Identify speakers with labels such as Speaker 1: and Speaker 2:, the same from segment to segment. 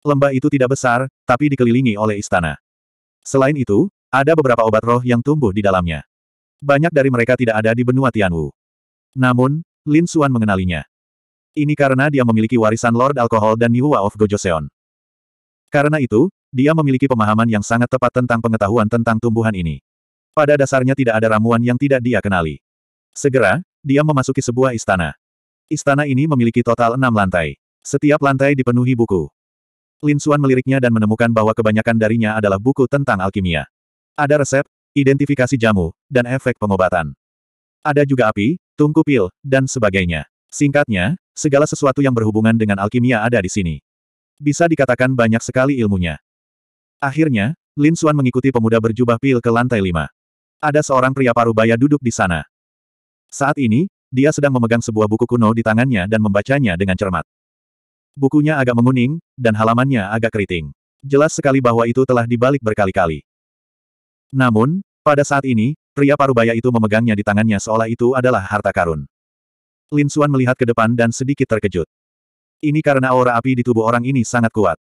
Speaker 1: Lembah itu tidak besar, tapi dikelilingi oleh istana. Selain itu, ada beberapa obat roh yang tumbuh di dalamnya. Banyak dari mereka tidak ada di benua Tianwu. Namun, Lin Xuan mengenalinya. Ini karena dia memiliki warisan Lord Alkohol dan Niwa of Gojoseon. Karena itu, dia memiliki pemahaman yang sangat tepat tentang pengetahuan tentang tumbuhan ini. Pada dasarnya tidak ada ramuan yang tidak dia kenali. Segera, dia memasuki sebuah istana. Istana ini memiliki total enam lantai. Setiap lantai dipenuhi buku. Lin Suan meliriknya dan menemukan bahwa kebanyakan darinya adalah buku tentang alkimia. Ada resep, identifikasi jamu, dan efek pengobatan. Ada juga api, tungku pil, dan sebagainya. Singkatnya, segala sesuatu yang berhubungan dengan alkimia ada di sini. Bisa dikatakan banyak sekali ilmunya. Akhirnya, Lin Suan mengikuti pemuda berjubah pil ke lantai lima. Ada seorang pria paruh baya duduk di sana. Saat ini, dia sedang memegang sebuah buku kuno di tangannya dan membacanya dengan cermat. Bukunya agak menguning, dan halamannya agak keriting. Jelas sekali bahwa itu telah dibalik berkali-kali. Namun, pada saat ini, pria parubaya itu memegangnya di tangannya seolah itu adalah harta karun. Lin Xuan melihat ke depan dan sedikit terkejut. Ini karena aura api di tubuh orang ini sangat kuat.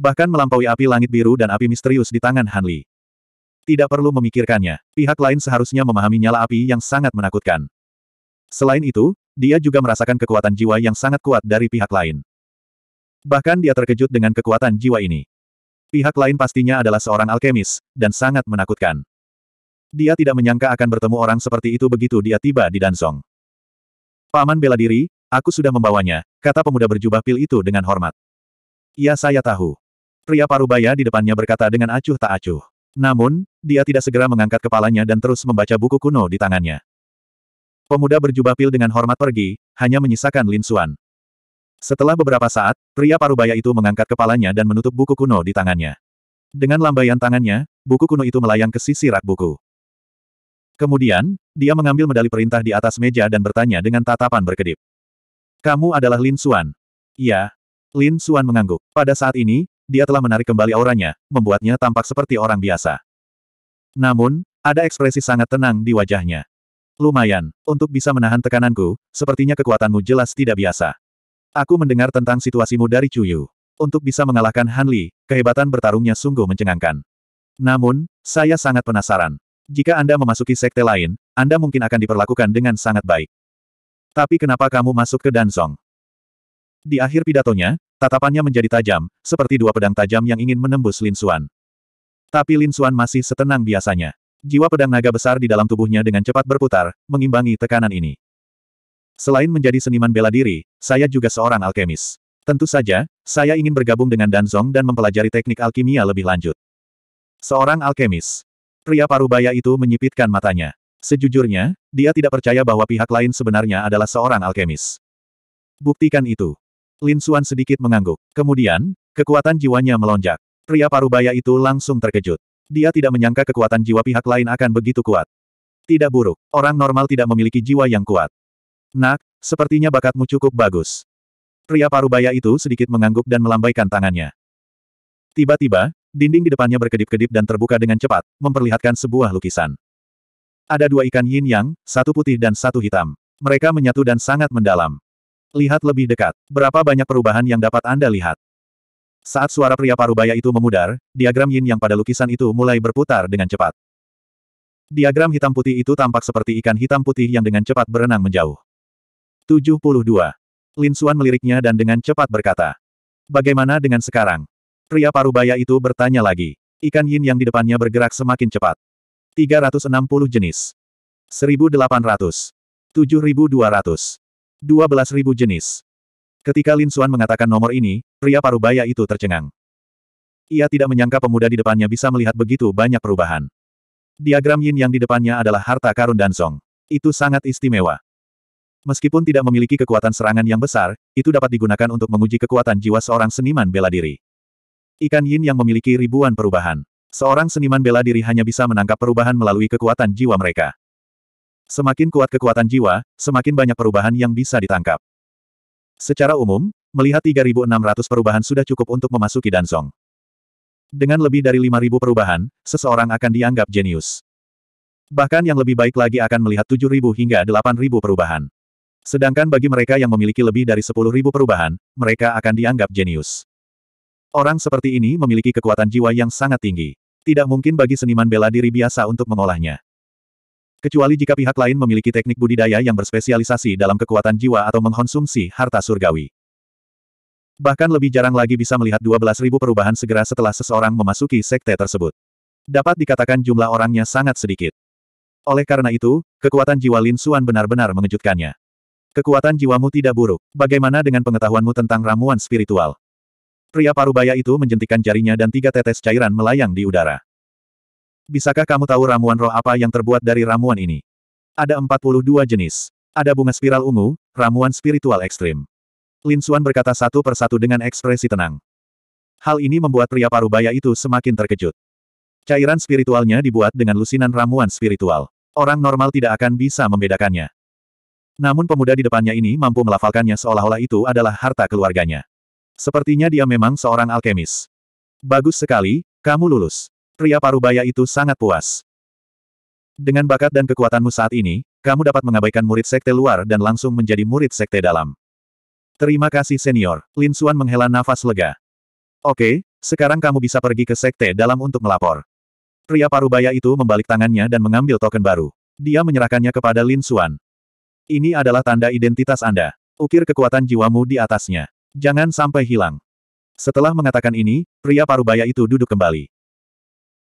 Speaker 1: Bahkan melampaui api langit biru dan api misterius di tangan Han Li. Tidak perlu memikirkannya, pihak lain seharusnya memahami nyala api yang sangat menakutkan. Selain itu, dia juga merasakan kekuatan jiwa yang sangat kuat dari pihak lain. Bahkan dia terkejut dengan kekuatan jiwa ini. Pihak lain pastinya adalah seorang alkemis, dan sangat menakutkan. Dia tidak menyangka akan bertemu orang seperti itu begitu dia tiba di Dansong. Paman bela diri, aku sudah membawanya, kata pemuda berjubah pil itu dengan hormat. Ya saya tahu. Pria parubaya di depannya berkata dengan acuh tak acuh. Namun, dia tidak segera mengangkat kepalanya dan terus membaca buku kuno di tangannya. Pemuda berjubah pil dengan hormat pergi, hanya menyisakan Lin Suan. Setelah beberapa saat, pria parubaya itu mengangkat kepalanya dan menutup buku kuno di tangannya. Dengan lambaian tangannya, buku kuno itu melayang ke sisi rak buku. Kemudian, dia mengambil medali perintah di atas meja dan bertanya dengan tatapan berkedip. Kamu adalah Lin Suan, Iya. Lin Suan mengangguk. Pada saat ini, dia telah menarik kembali auranya, membuatnya tampak seperti orang biasa. Namun, ada ekspresi sangat tenang di wajahnya. Lumayan, untuk bisa menahan tekananku, sepertinya kekuatanmu jelas tidak biasa. Aku mendengar tentang situasimu dari Cuyu. Untuk bisa mengalahkan Han Li, kehebatan bertarungnya sungguh mencengangkan. Namun, saya sangat penasaran. Jika Anda memasuki sekte lain, Anda mungkin akan diperlakukan dengan sangat baik. Tapi kenapa kamu masuk ke Danzong? Di akhir pidatonya, tatapannya menjadi tajam, seperti dua pedang tajam yang ingin menembus Lin Xuan. Tapi Lin Xuan masih setenang biasanya. Jiwa pedang naga besar di dalam tubuhnya dengan cepat berputar, mengimbangi tekanan ini. Selain menjadi seniman bela diri, saya juga seorang alkemis. Tentu saja, saya ingin bergabung dengan Danzong dan mempelajari teknik alkimia lebih lanjut. Seorang alkemis. Pria parubaya itu menyipitkan matanya. Sejujurnya, dia tidak percaya bahwa pihak lain sebenarnya adalah seorang alkemis. Buktikan itu. Lin Xuan sedikit mengangguk. Kemudian, kekuatan jiwanya melonjak. Pria parubaya itu langsung terkejut. Dia tidak menyangka kekuatan jiwa pihak lain akan begitu kuat. Tidak buruk, orang normal tidak memiliki jiwa yang kuat. Nak, sepertinya bakatmu cukup bagus. Pria parubaya itu sedikit mengangguk dan melambaikan tangannya. Tiba-tiba, dinding di depannya berkedip-kedip dan terbuka dengan cepat, memperlihatkan sebuah lukisan. Ada dua ikan yin yang, satu putih dan satu hitam. Mereka menyatu dan sangat mendalam. Lihat lebih dekat, berapa banyak perubahan yang dapat Anda lihat. Saat suara pria parubaya itu memudar, diagram yin yang pada lukisan itu mulai berputar dengan cepat. Diagram hitam putih itu tampak seperti ikan hitam putih yang dengan cepat berenang menjauh. 72. Lin Suan meliriknya dan dengan cepat berkata. Bagaimana dengan sekarang? Pria parubaya itu bertanya lagi. Ikan yin yang di depannya bergerak semakin cepat. 360 jenis. 1800. 7200. 12000 jenis. Ketika Lin Suan mengatakan nomor ini, pria parubaya itu tercengang. Ia tidak menyangka pemuda di depannya bisa melihat begitu banyak perubahan. Diagram yin yang di depannya adalah harta karun dan song. Itu sangat istimewa. Meskipun tidak memiliki kekuatan serangan yang besar, itu dapat digunakan untuk menguji kekuatan jiwa seorang seniman bela diri. Ikan yin yang memiliki ribuan perubahan. Seorang seniman bela diri hanya bisa menangkap perubahan melalui kekuatan jiwa mereka. Semakin kuat kekuatan jiwa, semakin banyak perubahan yang bisa ditangkap. Secara umum, melihat 3.600 perubahan sudah cukup untuk memasuki Danzong. Dengan lebih dari 5.000 perubahan, seseorang akan dianggap jenius. Bahkan yang lebih baik lagi akan melihat 7.000 hingga 8.000 perubahan. Sedangkan bagi mereka yang memiliki lebih dari 10.000 perubahan, mereka akan dianggap jenius. Orang seperti ini memiliki kekuatan jiwa yang sangat tinggi. Tidak mungkin bagi seniman bela diri biasa untuk mengolahnya. Kecuali jika pihak lain memiliki teknik budidaya yang berspesialisasi dalam kekuatan jiwa atau mengkonsumsi harta surgawi. Bahkan lebih jarang lagi bisa melihat 12.000 perubahan segera setelah seseorang memasuki sekte tersebut. Dapat dikatakan jumlah orangnya sangat sedikit. Oleh karena itu, kekuatan jiwa Lin Xuan benar-benar mengejutkannya. Kekuatan jiwamu tidak buruk. Bagaimana dengan pengetahuanmu tentang ramuan spiritual? Pria parubaya itu menjentikan jarinya dan tiga tetes cairan melayang di udara. Bisakah kamu tahu ramuan roh apa yang terbuat dari ramuan ini? Ada 42 jenis. Ada bunga spiral ungu, ramuan spiritual ekstrim. Lin Xuan berkata satu persatu dengan ekspresi tenang. Hal ini membuat pria parubaya itu semakin terkejut. Cairan spiritualnya dibuat dengan lusinan ramuan spiritual. Orang normal tidak akan bisa membedakannya. Namun pemuda di depannya ini mampu melafalkannya seolah-olah itu adalah harta keluarganya. Sepertinya dia memang seorang alkemis. Bagus sekali, kamu lulus. Pria parubaya itu sangat puas. Dengan bakat dan kekuatanmu saat ini, kamu dapat mengabaikan murid sekte luar dan langsung menjadi murid sekte dalam. Terima kasih senior, Lin Xuan menghela nafas lega. Oke, sekarang kamu bisa pergi ke sekte dalam untuk melapor. Pria parubaya itu membalik tangannya dan mengambil token baru. Dia menyerahkannya kepada Lin Xuan. Ini adalah tanda identitas Anda. Ukir kekuatan jiwamu di atasnya. Jangan sampai hilang. Setelah mengatakan ini, pria parubaya itu duduk kembali.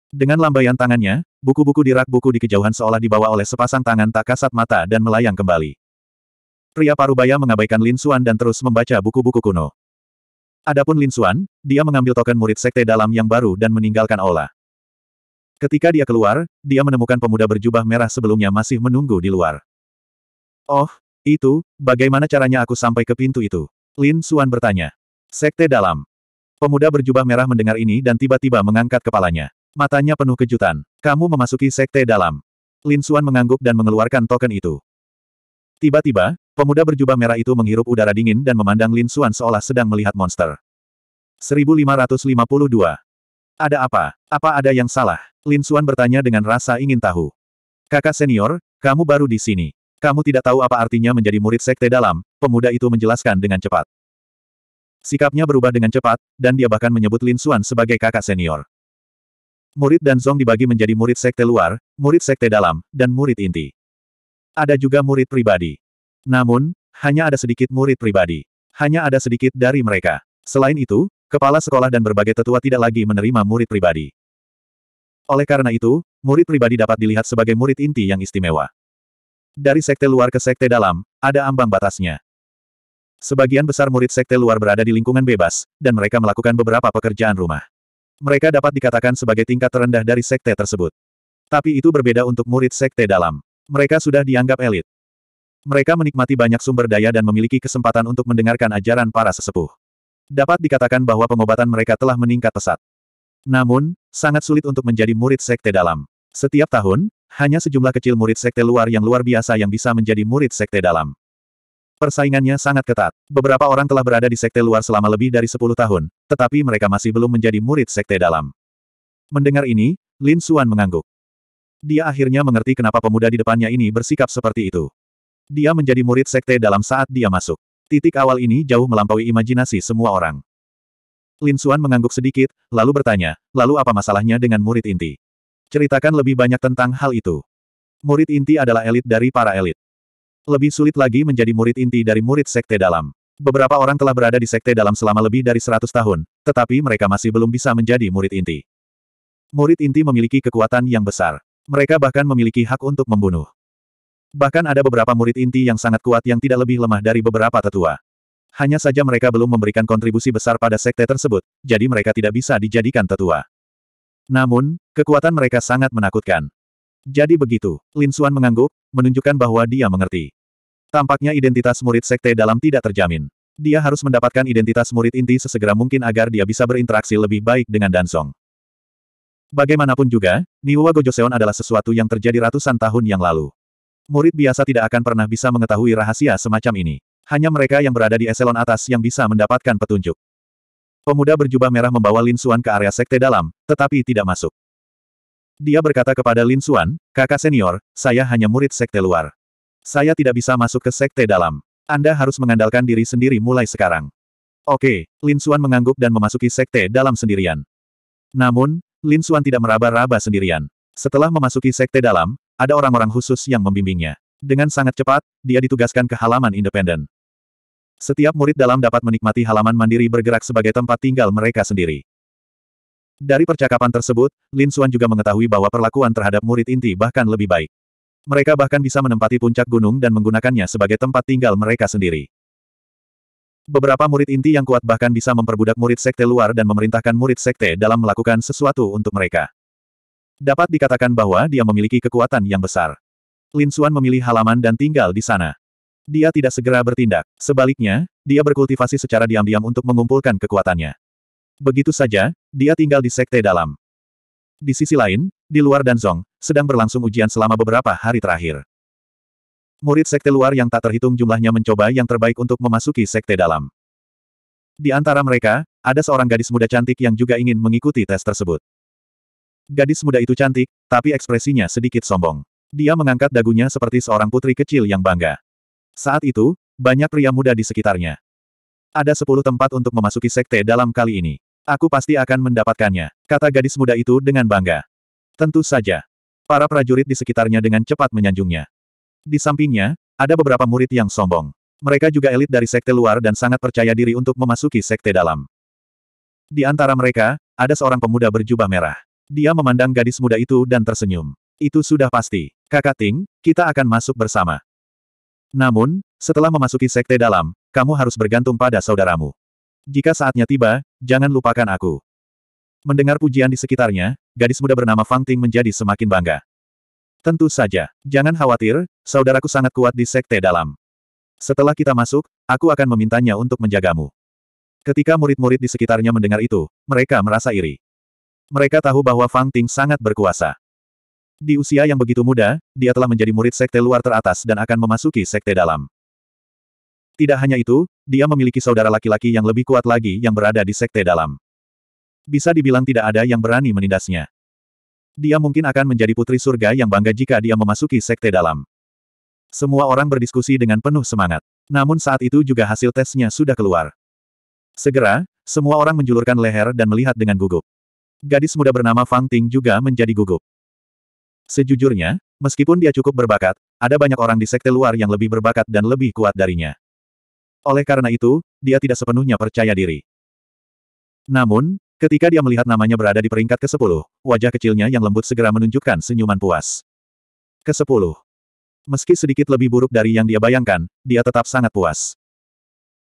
Speaker 1: Dengan lambaian tangannya, buku-buku di rak buku di kejauhan seolah dibawa oleh sepasang tangan tak kasat mata dan melayang kembali. Pria parubaya mengabaikan Lin Suan dan terus membaca buku-buku kuno. Adapun Lin Suan, dia mengambil token murid sekte dalam yang baru dan meninggalkan Ola. Ketika dia keluar, dia menemukan pemuda berjubah merah sebelumnya masih menunggu di luar. Oh, itu, bagaimana caranya aku sampai ke pintu itu? Lin Suan bertanya. Sekte dalam. Pemuda berjubah merah mendengar ini dan tiba-tiba mengangkat kepalanya. Matanya penuh kejutan. Kamu memasuki sekte dalam. Lin Suan mengangguk dan mengeluarkan token itu. Tiba-tiba, pemuda berjubah merah itu menghirup udara dingin dan memandang Lin Suan seolah sedang melihat monster. 1552. Ada apa? Apa ada yang salah? Lin Suan bertanya dengan rasa ingin tahu. Kakak senior, kamu baru di sini. Kamu tidak tahu apa artinya menjadi murid sekte dalam, pemuda itu menjelaskan dengan cepat. Sikapnya berubah dengan cepat, dan dia bahkan menyebut Lin Xuan sebagai kakak senior. Murid dan Zong dibagi menjadi murid sekte luar, murid sekte dalam, dan murid inti. Ada juga murid pribadi. Namun, hanya ada sedikit murid pribadi. Hanya ada sedikit dari mereka. Selain itu, kepala sekolah dan berbagai tetua tidak lagi menerima murid pribadi. Oleh karena itu, murid pribadi dapat dilihat sebagai murid inti yang istimewa. Dari sekte luar ke sekte dalam, ada ambang batasnya. Sebagian besar murid sekte luar berada di lingkungan bebas, dan mereka melakukan beberapa pekerjaan rumah. Mereka dapat dikatakan sebagai tingkat terendah dari sekte tersebut. Tapi itu berbeda untuk murid sekte dalam. Mereka sudah dianggap elit. Mereka menikmati banyak sumber daya dan memiliki kesempatan untuk mendengarkan ajaran para sesepuh. Dapat dikatakan bahwa pengobatan mereka telah meningkat pesat. Namun, sangat sulit untuk menjadi murid sekte dalam. Setiap tahun, hanya sejumlah kecil murid sekte luar yang luar biasa yang bisa menjadi murid sekte dalam. Persaingannya sangat ketat. Beberapa orang telah berada di sekte luar selama lebih dari 10 tahun, tetapi mereka masih belum menjadi murid sekte dalam. Mendengar ini, Lin Xuan mengangguk. Dia akhirnya mengerti kenapa pemuda di depannya ini bersikap seperti itu. Dia menjadi murid sekte dalam saat dia masuk. Titik awal ini jauh melampaui imajinasi semua orang. Lin Xuan mengangguk sedikit, lalu bertanya, lalu apa masalahnya dengan murid inti? Ceritakan lebih banyak tentang hal itu. Murid inti adalah elit dari para elit. Lebih sulit lagi menjadi murid inti dari murid sekte dalam. Beberapa orang telah berada di sekte dalam selama lebih dari 100 tahun, tetapi mereka masih belum bisa menjadi murid inti. Murid inti memiliki kekuatan yang besar. Mereka bahkan memiliki hak untuk membunuh. Bahkan ada beberapa murid inti yang sangat kuat yang tidak lebih lemah dari beberapa tetua. Hanya saja mereka belum memberikan kontribusi besar pada sekte tersebut, jadi mereka tidak bisa dijadikan tetua. Namun, kekuatan mereka sangat menakutkan. Jadi begitu, Lin Xuan mengangguk, menunjukkan bahwa dia mengerti. Tampaknya identitas murid sekte dalam tidak terjamin. Dia harus mendapatkan identitas murid inti sesegera mungkin agar dia bisa berinteraksi lebih baik dengan Dansong. Bagaimanapun juga, Niwa Gojoseon adalah sesuatu yang terjadi ratusan tahun yang lalu. Murid biasa tidak akan pernah bisa mengetahui rahasia semacam ini. Hanya mereka yang berada di eselon atas yang bisa mendapatkan petunjuk. Pemuda berjubah merah membawa Lin Xuan ke area sekte dalam, tetapi tidak masuk. Dia berkata kepada Lin Xuan, kakak senior, saya hanya murid sekte luar. Saya tidak bisa masuk ke sekte dalam. Anda harus mengandalkan diri sendiri mulai sekarang. Oke, Lin Xuan mengangguk dan memasuki sekte dalam sendirian. Namun, Lin Xuan tidak meraba-raba sendirian. Setelah memasuki sekte dalam, ada orang-orang khusus yang membimbingnya. Dengan sangat cepat, dia ditugaskan ke halaman independen. Setiap murid dalam dapat menikmati halaman mandiri bergerak sebagai tempat tinggal mereka sendiri. Dari percakapan tersebut, Lin Xuan juga mengetahui bahwa perlakuan terhadap murid inti bahkan lebih baik. Mereka bahkan bisa menempati puncak gunung dan menggunakannya sebagai tempat tinggal mereka sendiri. Beberapa murid inti yang kuat bahkan bisa memperbudak murid sekte luar dan memerintahkan murid sekte dalam melakukan sesuatu untuk mereka. Dapat dikatakan bahwa dia memiliki kekuatan yang besar. Lin Xuan memilih halaman dan tinggal di sana dia tidak segera bertindak. Sebaliknya, dia berkultivasi secara diam-diam untuk mengumpulkan kekuatannya. Begitu saja, dia tinggal di sekte dalam. Di sisi lain, di luar Danzong, sedang berlangsung ujian selama beberapa hari terakhir. Murid sekte luar yang tak terhitung jumlahnya mencoba yang terbaik untuk memasuki sekte dalam. Di antara mereka, ada seorang gadis muda cantik yang juga ingin mengikuti tes tersebut. Gadis muda itu cantik, tapi ekspresinya sedikit sombong. Dia mengangkat dagunya seperti seorang putri kecil yang bangga. Saat itu, banyak pria muda di sekitarnya. Ada sepuluh tempat untuk memasuki sekte dalam kali ini. Aku pasti akan mendapatkannya, kata gadis muda itu dengan bangga. Tentu saja. Para prajurit di sekitarnya dengan cepat menyanjungnya. Di sampingnya, ada beberapa murid yang sombong. Mereka juga elit dari sekte luar dan sangat percaya diri untuk memasuki sekte dalam. Di antara mereka, ada seorang pemuda berjubah merah. Dia memandang gadis muda itu dan tersenyum. Itu sudah pasti. Kakak Ting, kita akan masuk bersama. Namun, setelah memasuki sekte dalam, kamu harus bergantung pada saudaramu. Jika saatnya tiba, jangan lupakan aku. Mendengar pujian di sekitarnya, gadis muda bernama Fang Ting menjadi semakin bangga. Tentu saja, jangan khawatir, saudaraku sangat kuat di sekte dalam. Setelah kita masuk, aku akan memintanya untuk menjagamu. Ketika murid-murid di sekitarnya mendengar itu, mereka merasa iri. Mereka tahu bahwa Fang Ting sangat berkuasa. Di usia yang begitu muda, dia telah menjadi murid sekte luar teratas dan akan memasuki sekte dalam. Tidak hanya itu, dia memiliki saudara laki-laki yang lebih kuat lagi yang berada di sekte dalam. Bisa dibilang tidak ada yang berani menindasnya. Dia mungkin akan menjadi putri surga yang bangga jika dia memasuki sekte dalam. Semua orang berdiskusi dengan penuh semangat. Namun saat itu juga hasil tesnya sudah keluar. Segera, semua orang menjulurkan leher dan melihat dengan gugup. Gadis muda bernama Fang Ting juga menjadi gugup. Sejujurnya, meskipun dia cukup berbakat, ada banyak orang di sekte luar yang lebih berbakat dan lebih kuat darinya. Oleh karena itu, dia tidak sepenuhnya percaya diri. Namun, ketika dia melihat namanya berada di peringkat ke-10, wajah kecilnya yang lembut segera menunjukkan senyuman puas. Ke-10. Meski sedikit lebih buruk dari yang dia bayangkan, dia tetap sangat puas.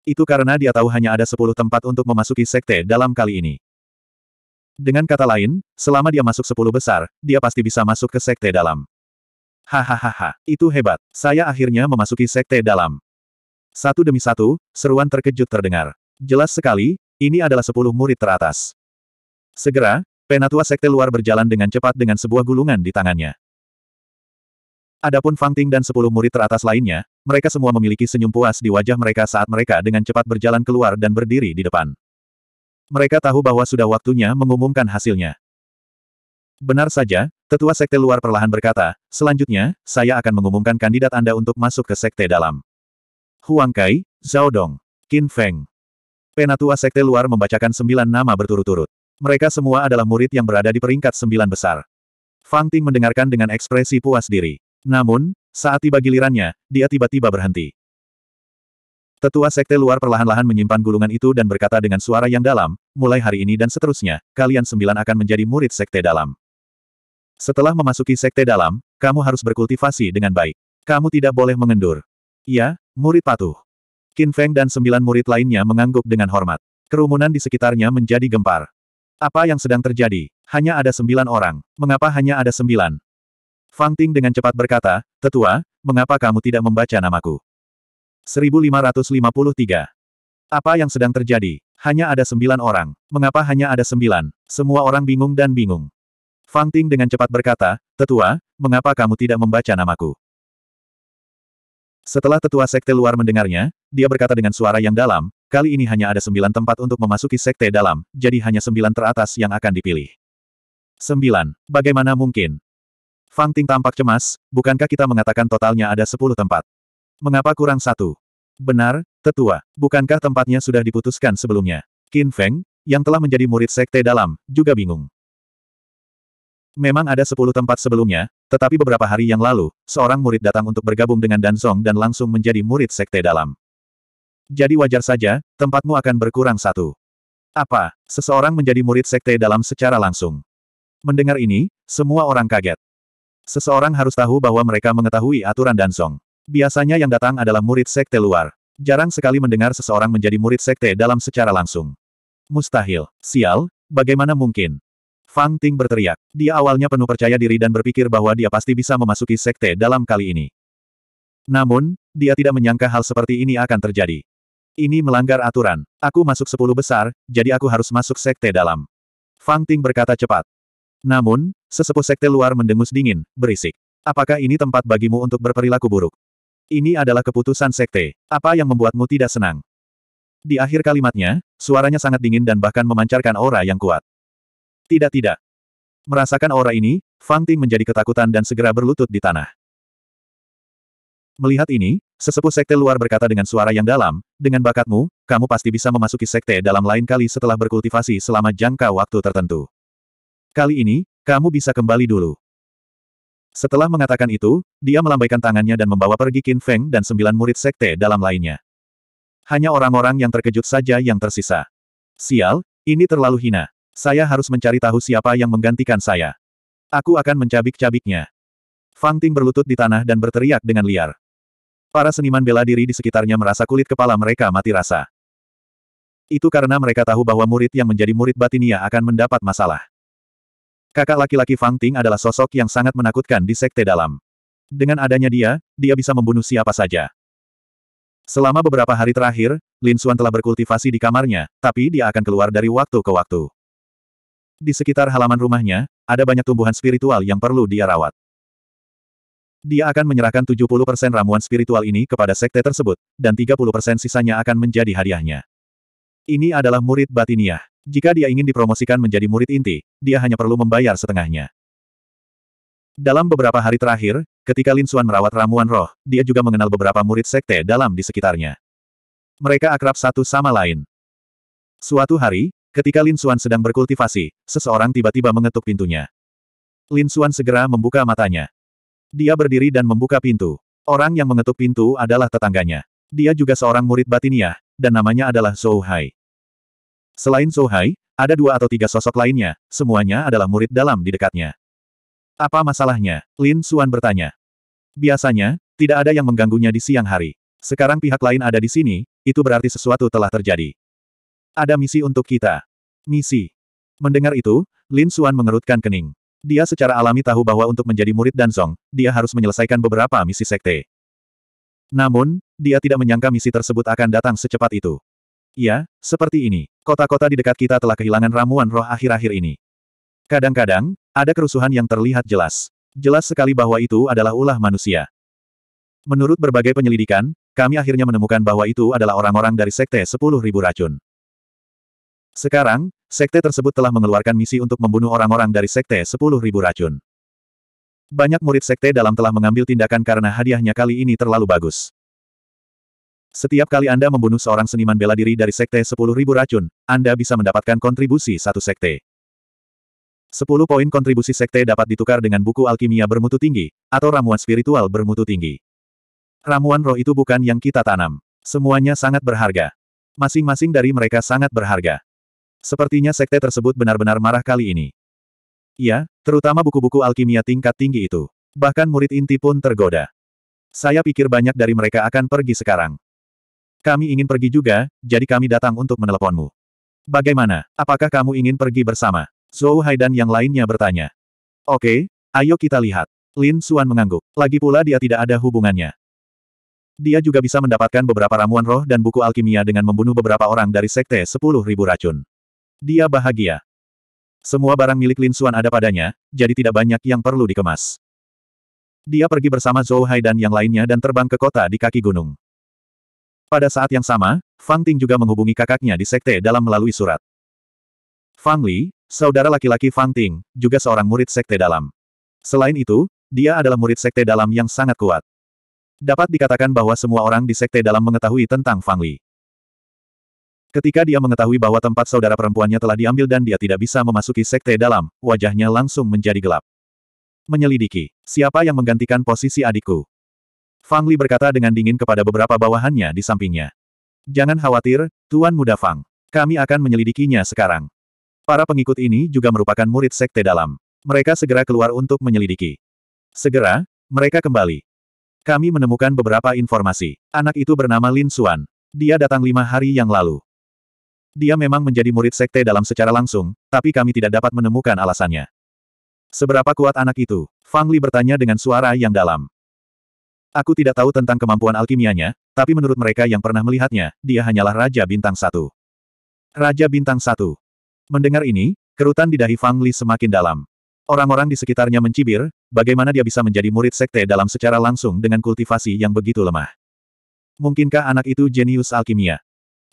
Speaker 1: Itu karena dia tahu hanya ada 10 tempat untuk memasuki sekte dalam kali ini. Dengan kata lain, selama dia masuk sepuluh besar, dia pasti bisa masuk ke sekte dalam. Hahaha, itu hebat. Saya akhirnya memasuki sekte dalam. Satu demi satu, seruan terkejut terdengar. Jelas sekali, ini adalah sepuluh murid teratas. Segera, penatua sekte luar berjalan dengan cepat dengan sebuah gulungan di tangannya. Adapun Fang Ting dan sepuluh murid teratas lainnya, mereka semua memiliki senyum puas di wajah mereka saat mereka dengan cepat berjalan keluar dan berdiri di depan. Mereka tahu bahwa sudah waktunya mengumumkan hasilnya. Benar saja, tetua sekte luar perlahan berkata, selanjutnya, saya akan mengumumkan kandidat Anda untuk masuk ke sekte dalam. Huang Kai, Zhao Dong, Qin Feng. Penatua sekte luar membacakan sembilan nama berturut-turut. Mereka semua adalah murid yang berada di peringkat sembilan besar. Fang Ting mendengarkan dengan ekspresi puas diri. Namun, saat tiba gilirannya, dia tiba-tiba berhenti. Tetua Sekte luar perlahan-lahan menyimpan gulungan itu dan berkata dengan suara yang dalam, mulai hari ini dan seterusnya, kalian sembilan akan menjadi murid Sekte dalam. Setelah memasuki Sekte dalam, kamu harus berkultivasi dengan baik. Kamu tidak boleh mengendur. Iya, murid patuh. Qin Feng dan sembilan murid lainnya mengangguk dengan hormat. Kerumunan di sekitarnya menjadi gempar. Apa yang sedang terjadi? Hanya ada sembilan orang. Mengapa hanya ada sembilan? Fang Ting dengan cepat berkata, Tetua, mengapa kamu tidak membaca namaku? 1553. Apa yang sedang terjadi? Hanya ada sembilan orang. Mengapa hanya ada sembilan? Semua orang bingung dan bingung. Fang Ting dengan cepat berkata, Tetua, mengapa kamu tidak membaca namaku? Setelah tetua sekte luar mendengarnya, dia berkata dengan suara yang dalam, kali ini hanya ada sembilan tempat untuk memasuki sekte dalam, jadi hanya sembilan teratas yang akan dipilih. Sembilan. Bagaimana mungkin? Fang Ting tampak cemas, bukankah kita mengatakan totalnya ada sepuluh tempat? Mengapa kurang satu? Benar, tetua. Bukankah tempatnya sudah diputuskan sebelumnya? Qin Feng, yang telah menjadi murid sekte dalam, juga bingung. Memang ada sepuluh tempat sebelumnya, tetapi beberapa hari yang lalu, seorang murid datang untuk bergabung dengan Song dan langsung menjadi murid sekte dalam. Jadi wajar saja, tempatmu akan berkurang satu. Apa, seseorang menjadi murid sekte dalam secara langsung? Mendengar ini, semua orang kaget. Seseorang harus tahu bahwa mereka mengetahui aturan Song. Biasanya yang datang adalah murid sekte luar. Jarang sekali mendengar seseorang menjadi murid sekte dalam secara langsung. Mustahil. Sial, bagaimana mungkin? Fang Ting berteriak. Dia awalnya penuh percaya diri dan berpikir bahwa dia pasti bisa memasuki sekte dalam kali ini. Namun, dia tidak menyangka hal seperti ini akan terjadi. Ini melanggar aturan. Aku masuk sepuluh besar, jadi aku harus masuk sekte dalam. Fang Ting berkata cepat. Namun, sesepuh sekte luar mendengus dingin, berisik. Apakah ini tempat bagimu untuk berperilaku buruk? Ini adalah keputusan sekte. Apa yang membuatmu tidak senang? Di akhir kalimatnya, suaranya sangat dingin dan bahkan memancarkan aura yang kuat. Tidak tidak. Merasakan aura ini, Fang Ting menjadi ketakutan dan segera berlutut di tanah. Melihat ini, sesepuh sekte luar berkata dengan suara yang dalam, dengan bakatmu, kamu pasti bisa memasuki sekte dalam lain kali setelah berkultivasi selama jangka waktu tertentu. Kali ini, kamu bisa kembali dulu. Setelah mengatakan itu, dia melambaikan tangannya dan membawa pergi Qin Feng dan sembilan murid sekte dalam lainnya. Hanya orang-orang yang terkejut saja yang tersisa. Sial, ini terlalu hina. Saya harus mencari tahu siapa yang menggantikan saya. Aku akan mencabik-cabiknya. Fang Ting berlutut di tanah dan berteriak dengan liar. Para seniman bela diri di sekitarnya merasa kulit kepala mereka mati rasa. Itu karena mereka tahu bahwa murid yang menjadi murid batinia akan mendapat masalah. Kakak laki-laki Fang Ting adalah sosok yang sangat menakutkan di sekte dalam. Dengan adanya dia, dia bisa membunuh siapa saja. Selama beberapa hari terakhir, Lin Xuan telah berkultivasi di kamarnya, tapi dia akan keluar dari waktu ke waktu. Di sekitar halaman rumahnya, ada banyak tumbuhan spiritual yang perlu dia rawat. Dia akan menyerahkan 70% ramuan spiritual ini kepada sekte tersebut, dan 30% sisanya akan menjadi hadiahnya. Ini adalah murid batiniah. Jika dia ingin dipromosikan menjadi murid inti, dia hanya perlu membayar setengahnya. Dalam beberapa hari terakhir, ketika Lin Xuan merawat ramuan roh, dia juga mengenal beberapa murid sekte dalam di sekitarnya. Mereka akrab satu sama lain. Suatu hari, ketika Lin Xuan sedang berkultivasi, seseorang tiba-tiba mengetuk pintunya. Lin Xuan segera membuka matanya. Dia berdiri dan membuka pintu. Orang yang mengetuk pintu adalah tetangganya. Dia juga seorang murid batiniah, dan namanya adalah Zhou Hai. Selain Zhou ada dua atau tiga sosok lainnya, semuanya adalah murid dalam di dekatnya. Apa masalahnya? Lin Suan bertanya. Biasanya, tidak ada yang mengganggunya di siang hari. Sekarang pihak lain ada di sini, itu berarti sesuatu telah terjadi. Ada misi untuk kita. Misi. Mendengar itu, Lin Suan mengerutkan kening. Dia secara alami tahu bahwa untuk menjadi murid Danzong, dia harus menyelesaikan beberapa misi sekte. Namun, dia tidak menyangka misi tersebut akan datang secepat itu. Ya, seperti ini. Kota-kota di dekat kita telah kehilangan ramuan roh akhir-akhir ini. Kadang-kadang, ada kerusuhan yang terlihat jelas. Jelas sekali bahwa itu adalah ulah manusia. Menurut berbagai penyelidikan, kami akhirnya menemukan bahwa itu adalah orang-orang dari Sekte 10.000 Racun. Sekarang, sekte tersebut telah mengeluarkan misi untuk membunuh orang-orang dari sekte 10.000 racun. Banyak murid sekte dalam telah mengambil tindakan karena hadiahnya kali ini terlalu bagus. Setiap kali Anda membunuh seorang seniman bela diri dari Sekte 10.000 racun, Anda bisa mendapatkan kontribusi satu Sekte. 10 poin kontribusi Sekte dapat ditukar dengan buku alkimia bermutu tinggi, atau ramuan spiritual bermutu tinggi. Ramuan roh itu bukan yang kita tanam. Semuanya sangat berharga. Masing-masing dari mereka sangat berharga. Sepertinya Sekte tersebut benar-benar marah kali ini. Ya, terutama buku-buku alkimia tingkat tinggi itu. Bahkan murid inti pun tergoda. Saya pikir banyak dari mereka akan pergi sekarang. Kami ingin pergi juga, jadi kami datang untuk meneleponmu. Bagaimana? Apakah kamu ingin pergi bersama? Zhou Hai dan yang lainnya bertanya. Oke, ayo kita lihat. Lin Suan mengangguk. Lagi pula dia tidak ada hubungannya. Dia juga bisa mendapatkan beberapa ramuan roh dan buku alkimia dengan membunuh beberapa orang dari sekte sepuluh ribu racun. Dia bahagia. Semua barang milik Lin Suan ada padanya, jadi tidak banyak yang perlu dikemas. Dia pergi bersama Zhou Hai dan yang lainnya dan terbang ke kota di kaki gunung. Pada saat yang sama, Fang Ting juga menghubungi kakaknya di sekte dalam melalui surat. Fang Li, saudara laki-laki Fang Ting, juga seorang murid sekte dalam. Selain itu, dia adalah murid sekte dalam yang sangat kuat. Dapat dikatakan bahwa semua orang di sekte dalam mengetahui tentang Fang Li. Ketika dia mengetahui bahwa tempat saudara perempuannya telah diambil dan dia tidak bisa memasuki sekte dalam, wajahnya langsung menjadi gelap. Menyelidiki, siapa yang menggantikan posisi adikku? Fang Li berkata dengan dingin kepada beberapa bawahannya di sampingnya. Jangan khawatir, Tuan Muda Fang. Kami akan menyelidikinya sekarang. Para pengikut ini juga merupakan murid sekte dalam. Mereka segera keluar untuk menyelidiki. Segera, mereka kembali. Kami menemukan beberapa informasi. Anak itu bernama Lin Xuan. Dia datang lima hari yang lalu. Dia memang menjadi murid sekte dalam secara langsung, tapi kami tidak dapat menemukan alasannya. Seberapa kuat anak itu? Fang Li bertanya dengan suara yang dalam. Aku tidak tahu tentang kemampuan alkimianya, tapi menurut mereka yang pernah melihatnya, dia hanyalah Raja Bintang Satu. Raja Bintang Satu. Mendengar ini, kerutan di dahi Fang Li semakin dalam. Orang-orang di sekitarnya mencibir, bagaimana dia bisa menjadi murid sekte dalam secara langsung dengan kultivasi yang begitu lemah. Mungkinkah anak itu jenius alkimia?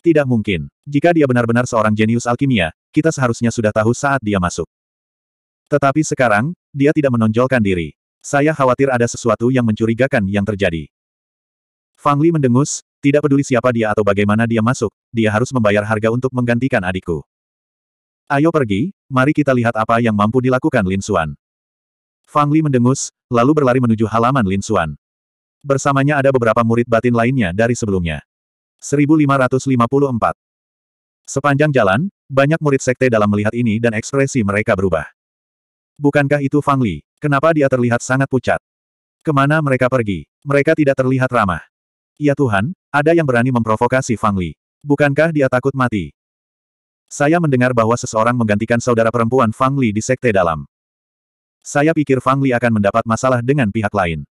Speaker 1: Tidak mungkin. Jika dia benar-benar seorang jenius alkimia, kita seharusnya sudah tahu saat dia masuk. Tetapi sekarang, dia tidak menonjolkan diri. Saya khawatir ada sesuatu yang mencurigakan yang terjadi. Fang Li mendengus, tidak peduli siapa dia atau bagaimana dia masuk, dia harus membayar harga untuk menggantikan adikku. Ayo pergi, mari kita lihat apa yang mampu dilakukan Lin Xuan. Fang Li mendengus, lalu berlari menuju halaman Lin Xuan. Bersamanya ada beberapa murid batin lainnya dari sebelumnya. 1554 Sepanjang jalan, banyak murid sekte dalam melihat ini dan ekspresi mereka berubah. Bukankah itu Fang Li? Kenapa dia terlihat sangat pucat? Kemana mereka pergi? Mereka tidak terlihat ramah. Ya Tuhan, ada yang berani memprovokasi Fang Li. Bukankah dia takut mati? Saya mendengar bahwa seseorang menggantikan saudara perempuan Fang Li di sekte dalam. Saya pikir Fang Li akan mendapat masalah dengan pihak lain.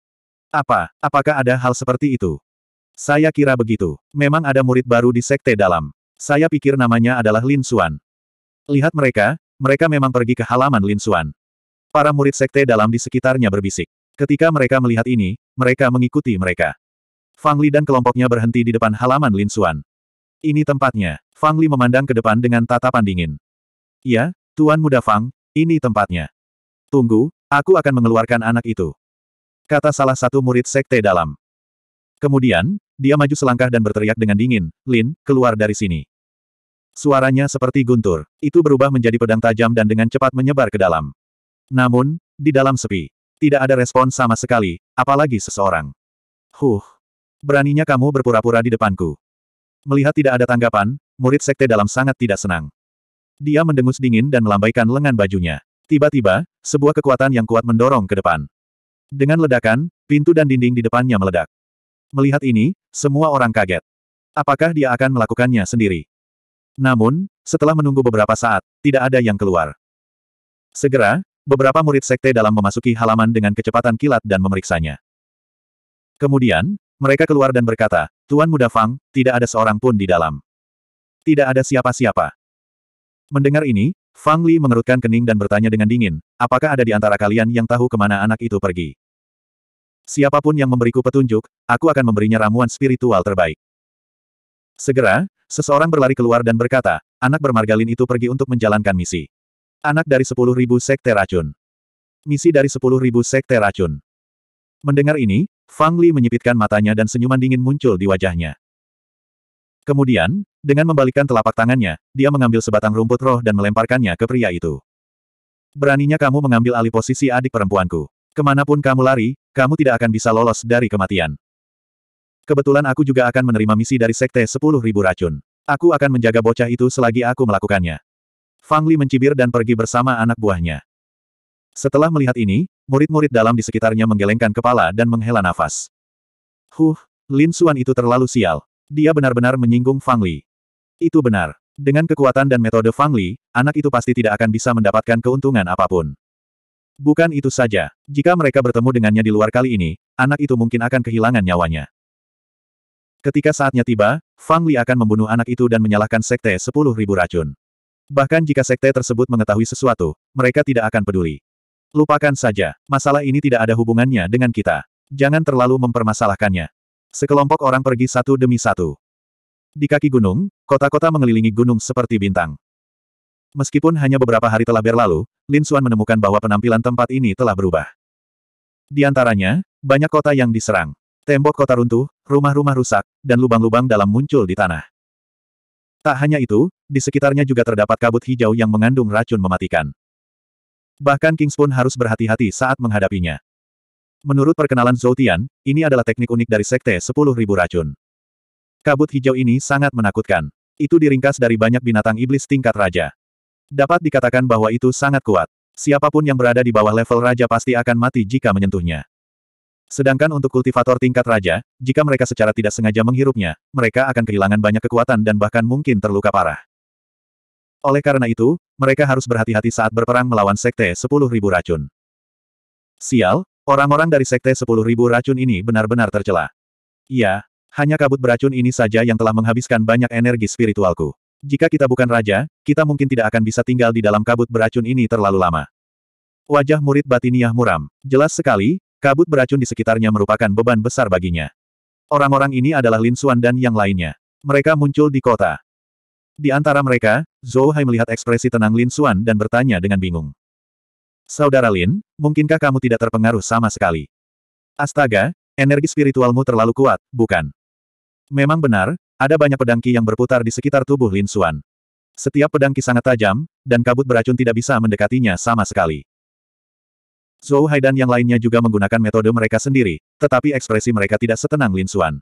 Speaker 1: Apa, apakah ada hal seperti itu? Saya kira begitu. Memang ada murid baru di sekte dalam. Saya pikir namanya adalah Lin Xuan. Lihat mereka, mereka memang pergi ke halaman Lin Xuan. Para murid sekte dalam di sekitarnya berbisik. Ketika mereka melihat ini, mereka mengikuti mereka. Fang Li dan kelompoknya berhenti di depan halaman Lin Xuan. Ini tempatnya. Fang Li memandang ke depan dengan tatapan dingin. Ya, Tuan Muda Fang, ini tempatnya. Tunggu, aku akan mengeluarkan anak itu. Kata salah satu murid sekte dalam. Kemudian, dia maju selangkah dan berteriak dengan dingin, Lin, keluar dari sini. Suaranya seperti guntur, itu berubah menjadi pedang tajam dan dengan cepat menyebar ke dalam. Namun, di dalam sepi, tidak ada respon sama sekali, apalagi seseorang. Huh. Beraninya kamu berpura-pura di depanku. Melihat tidak ada tanggapan, murid sekte dalam sangat tidak senang. Dia mendengus dingin dan melambaikan lengan bajunya. Tiba-tiba, sebuah kekuatan yang kuat mendorong ke depan. Dengan ledakan, pintu dan dinding di depannya meledak. Melihat ini, semua orang kaget. Apakah dia akan melakukannya sendiri? Namun, setelah menunggu beberapa saat, tidak ada yang keluar. Segera, Beberapa murid sekte dalam memasuki halaman dengan kecepatan kilat dan memeriksanya. Kemudian, mereka keluar dan berkata, Tuan Muda Fang, tidak ada seorang pun di dalam. Tidak ada siapa-siapa. Mendengar ini, Fang Li mengerutkan kening dan bertanya dengan dingin, apakah ada di antara kalian yang tahu kemana anak itu pergi? Siapapun yang memberiku petunjuk, aku akan memberinya ramuan spiritual terbaik. Segera, seseorang berlari keluar dan berkata, anak bermargalin itu pergi untuk menjalankan misi. Anak dari 10.000 Sekte Racun. Misi dari 10.000 Sekte Racun. Mendengar ini, Fang Li menyipitkan matanya dan senyuman dingin muncul di wajahnya. Kemudian, dengan membalikkan telapak tangannya, dia mengambil sebatang rumput roh dan melemparkannya ke pria itu. Beraninya kamu mengambil alih posisi adik perempuanku. Kemanapun kamu lari, kamu tidak akan bisa lolos dari kematian. Kebetulan aku juga akan menerima misi dari Sekte sepuluh ribu Racun. Aku akan menjaga bocah itu selagi aku melakukannya. Fang Li mencibir dan pergi bersama anak buahnya. Setelah melihat ini, murid-murid dalam di sekitarnya menggelengkan kepala dan menghela nafas. Huh, Lin Xuan itu terlalu sial. Dia benar-benar menyinggung Fang Li. Itu benar. Dengan kekuatan dan metode Fang Li, anak itu pasti tidak akan bisa mendapatkan keuntungan apapun. Bukan itu saja, jika mereka bertemu dengannya di luar kali ini, anak itu mungkin akan kehilangan nyawanya. Ketika saatnya tiba, Fang Li akan membunuh anak itu dan menyalahkan sekte 10.000 racun. Bahkan jika sekte tersebut mengetahui sesuatu, mereka tidak akan peduli. Lupakan saja, masalah ini tidak ada hubungannya dengan kita. Jangan terlalu mempermasalahkannya. Sekelompok orang pergi satu demi satu. Di kaki gunung, kota-kota mengelilingi gunung seperti bintang. Meskipun hanya beberapa hari telah berlalu, Lin Suan menemukan bahwa penampilan tempat ini telah berubah. Di antaranya, banyak kota yang diserang. Tembok kota runtuh, rumah-rumah rusak, dan lubang-lubang dalam muncul di tanah. Tak hanya itu, di sekitarnya juga terdapat kabut hijau yang mengandung racun mematikan. Bahkan Kings pun harus berhati-hati saat menghadapinya. Menurut perkenalan Tian, ini adalah teknik unik dari Sekte 10.000 Racun. Kabut hijau ini sangat menakutkan. Itu diringkas dari banyak binatang iblis tingkat raja. Dapat dikatakan bahwa itu sangat kuat. Siapapun yang berada di bawah level raja pasti akan mati jika menyentuhnya. Sedangkan untuk kultivator tingkat raja, jika mereka secara tidak sengaja menghirupnya, mereka akan kehilangan banyak kekuatan dan bahkan mungkin terluka parah. Oleh karena itu, mereka harus berhati-hati saat berperang melawan Sekte 10.000 Racun. Sial, orang-orang dari Sekte 10.000 Racun ini benar-benar tercela. Iya, hanya kabut beracun ini saja yang telah menghabiskan banyak energi spiritualku. Jika kita bukan raja, kita mungkin tidak akan bisa tinggal di dalam kabut beracun ini terlalu lama. Wajah murid Batiniah muram. Jelas sekali, Kabut beracun di sekitarnya merupakan beban besar baginya. Orang-orang ini adalah Lin Xuan dan yang lainnya. Mereka muncul di kota. Di antara mereka, Zhou Hai melihat ekspresi tenang Lin Xuan dan bertanya dengan bingung. Saudara Lin, mungkinkah kamu tidak terpengaruh sama sekali? Astaga, energi spiritualmu terlalu kuat, bukan? Memang benar, ada banyak pedangki yang berputar di sekitar tubuh Lin Xuan. Setiap pedangki sangat tajam, dan kabut beracun tidak bisa mendekatinya sama sekali. Zhou Hai dan yang lainnya juga menggunakan metode mereka sendiri, tetapi ekspresi mereka tidak setenang Lin Xuan.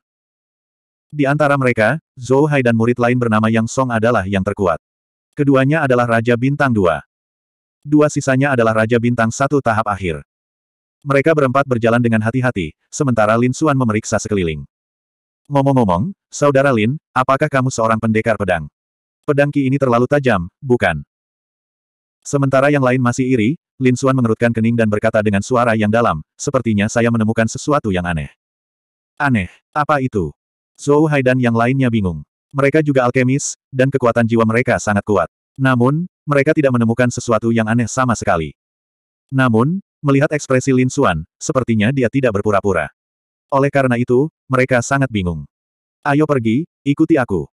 Speaker 1: Di antara mereka, Zhou Hai dan murid lain bernama Yang Song adalah yang terkuat. Keduanya adalah Raja Bintang Dua. Dua sisanya adalah Raja Bintang Satu tahap akhir. Mereka berempat berjalan dengan hati-hati, sementara Lin Xuan memeriksa sekeliling. Ngomong-ngomong, Saudara Lin, apakah kamu seorang pendekar pedang? Pedang Ki ini terlalu tajam, bukan? Sementara yang lain masih iri, Lin Xuan mengerutkan kening dan berkata dengan suara yang dalam, sepertinya saya menemukan sesuatu yang aneh. Aneh, apa itu? Zhou Hai dan yang lainnya bingung. Mereka juga alkemis, dan kekuatan jiwa mereka sangat kuat. Namun, mereka tidak menemukan sesuatu yang aneh sama sekali. Namun, melihat ekspresi Lin Xuan, sepertinya dia tidak berpura-pura. Oleh karena itu, mereka sangat bingung. Ayo pergi, ikuti aku.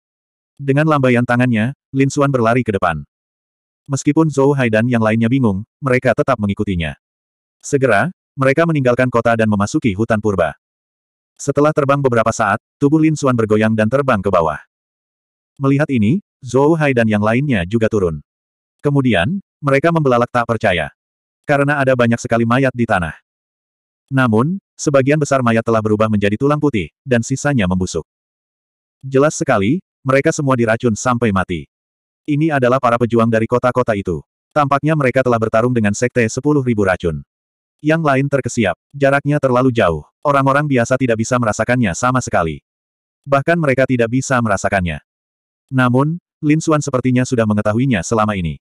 Speaker 1: Dengan lambaian tangannya, Lin Xuan berlari ke depan. Meskipun Zhou Hai dan yang lainnya bingung, mereka tetap mengikutinya. Segera, mereka meninggalkan kota dan memasuki hutan purba. Setelah terbang beberapa saat, tubuh Lin Xuan bergoyang dan terbang ke bawah. Melihat ini, Zhou Hai dan yang lainnya juga turun. Kemudian, mereka membelalak tak percaya. Karena ada banyak sekali mayat di tanah. Namun, sebagian besar mayat telah berubah menjadi tulang putih, dan sisanya membusuk. Jelas sekali, mereka semua diracun sampai mati. Ini adalah para pejuang dari kota-kota itu. Tampaknya mereka telah bertarung dengan sekte sepuluh ribu racun. Yang lain terkesiap. Jaraknya terlalu jauh. Orang-orang biasa tidak bisa merasakannya sama sekali. Bahkan mereka tidak bisa merasakannya. Namun, Lin Xuan sepertinya sudah mengetahuinya selama ini.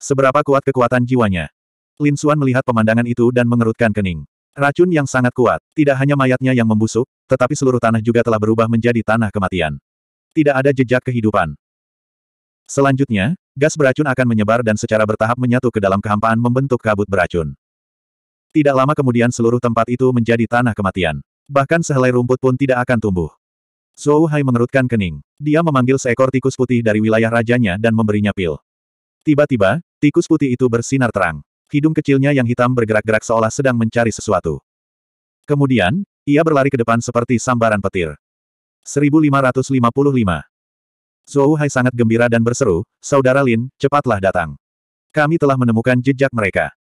Speaker 1: Seberapa kuat kekuatan jiwanya? Lin Xuan melihat pemandangan itu dan mengerutkan kening. Racun yang sangat kuat. Tidak hanya mayatnya yang membusuk, tetapi seluruh tanah juga telah berubah menjadi tanah kematian. Tidak ada jejak kehidupan. Selanjutnya, gas beracun akan menyebar dan secara bertahap menyatu ke dalam kehampaan membentuk kabut beracun. Tidak lama kemudian seluruh tempat itu menjadi tanah kematian. Bahkan sehelai rumput pun tidak akan tumbuh. Zhou Hai mengerutkan kening. Dia memanggil seekor tikus putih dari wilayah rajanya dan memberinya pil. Tiba-tiba, tikus putih itu bersinar terang. Hidung kecilnya yang hitam bergerak-gerak seolah sedang mencari sesuatu. Kemudian, ia berlari ke depan seperti sambaran petir. 1555 Zhou Hai sangat gembira dan berseru, Saudara Lin, cepatlah datang. Kami telah menemukan jejak mereka.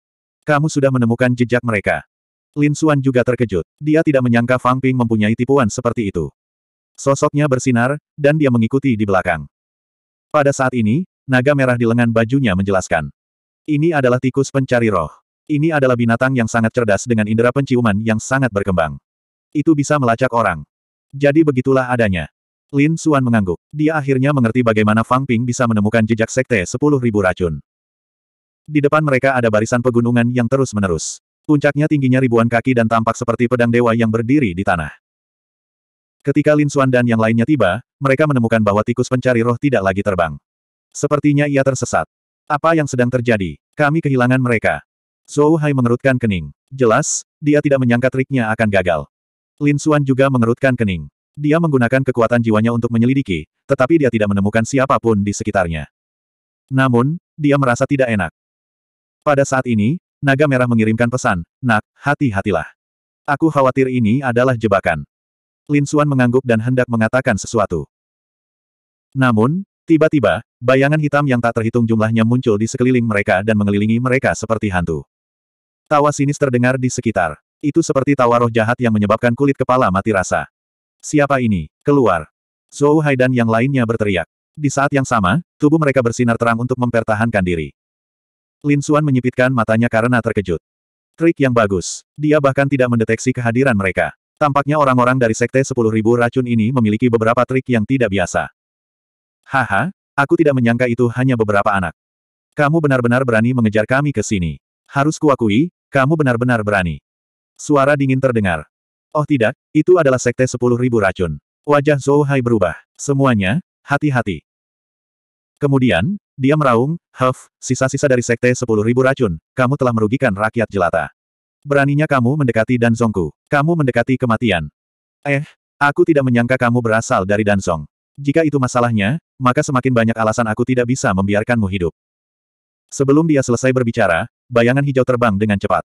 Speaker 1: Kamu sudah menemukan jejak mereka. Lin Xuan juga terkejut. Dia tidak menyangka Fang Ping mempunyai tipuan seperti itu. Sosoknya bersinar, dan dia mengikuti di belakang. Pada saat ini, naga merah di lengan bajunya menjelaskan. Ini adalah tikus pencari roh. Ini adalah binatang yang sangat cerdas dengan indera penciuman yang sangat berkembang. Itu bisa melacak orang. Jadi begitulah adanya. Lin Suan mengangguk. Dia akhirnya mengerti bagaimana Fang Ping bisa menemukan jejak sekte sepuluh ribu racun. Di depan mereka ada barisan pegunungan yang terus-menerus. Puncaknya tingginya ribuan kaki dan tampak seperti pedang dewa yang berdiri di tanah. Ketika Lin Suan dan yang lainnya tiba, mereka menemukan bahwa tikus pencari roh tidak lagi terbang. Sepertinya ia tersesat. Apa yang sedang terjadi? Kami kehilangan mereka. Zhou Hai mengerutkan kening. Jelas, dia tidak menyangka triknya akan gagal. Lin Suan juga mengerutkan kening. Dia menggunakan kekuatan jiwanya untuk menyelidiki, tetapi dia tidak menemukan siapapun di sekitarnya. Namun, dia merasa tidak enak. Pada saat ini, naga merah mengirimkan pesan, nak, hati-hatilah. Aku khawatir ini adalah jebakan. Lin Xuan mengangguk dan hendak mengatakan sesuatu. Namun, tiba-tiba, bayangan hitam yang tak terhitung jumlahnya muncul di sekeliling mereka dan mengelilingi mereka seperti hantu. Tawa sinis terdengar di sekitar. Itu seperti tawa roh jahat yang menyebabkan kulit kepala mati rasa. Siapa ini? Keluar. Zhou Hai dan yang lainnya berteriak. Di saat yang sama, tubuh mereka bersinar terang untuk mempertahankan diri. Lin Xuan menyipitkan matanya karena terkejut. Trik yang bagus. Dia bahkan tidak mendeteksi kehadiran mereka. Tampaknya orang-orang dari Sekte 10.000 racun ini memiliki beberapa trik yang tidak biasa. Haha, aku tidak menyangka itu hanya beberapa anak. Kamu benar-benar berani mengejar kami ke sini. Harus kuakui, kamu benar-benar berani. Suara dingin terdengar. Oh tidak, itu adalah sekte sepuluh ribu racun. Wajah Zhou Hai berubah. Semuanya, hati-hati. Kemudian, dia meraung, Huff, sisa-sisa dari sekte sepuluh ribu racun, kamu telah merugikan rakyat jelata. Beraninya kamu mendekati Danzongku. Kamu mendekati kematian. Eh, aku tidak menyangka kamu berasal dari Danzong. Jika itu masalahnya, maka semakin banyak alasan aku tidak bisa membiarkanmu hidup. Sebelum dia selesai berbicara, bayangan hijau terbang dengan cepat.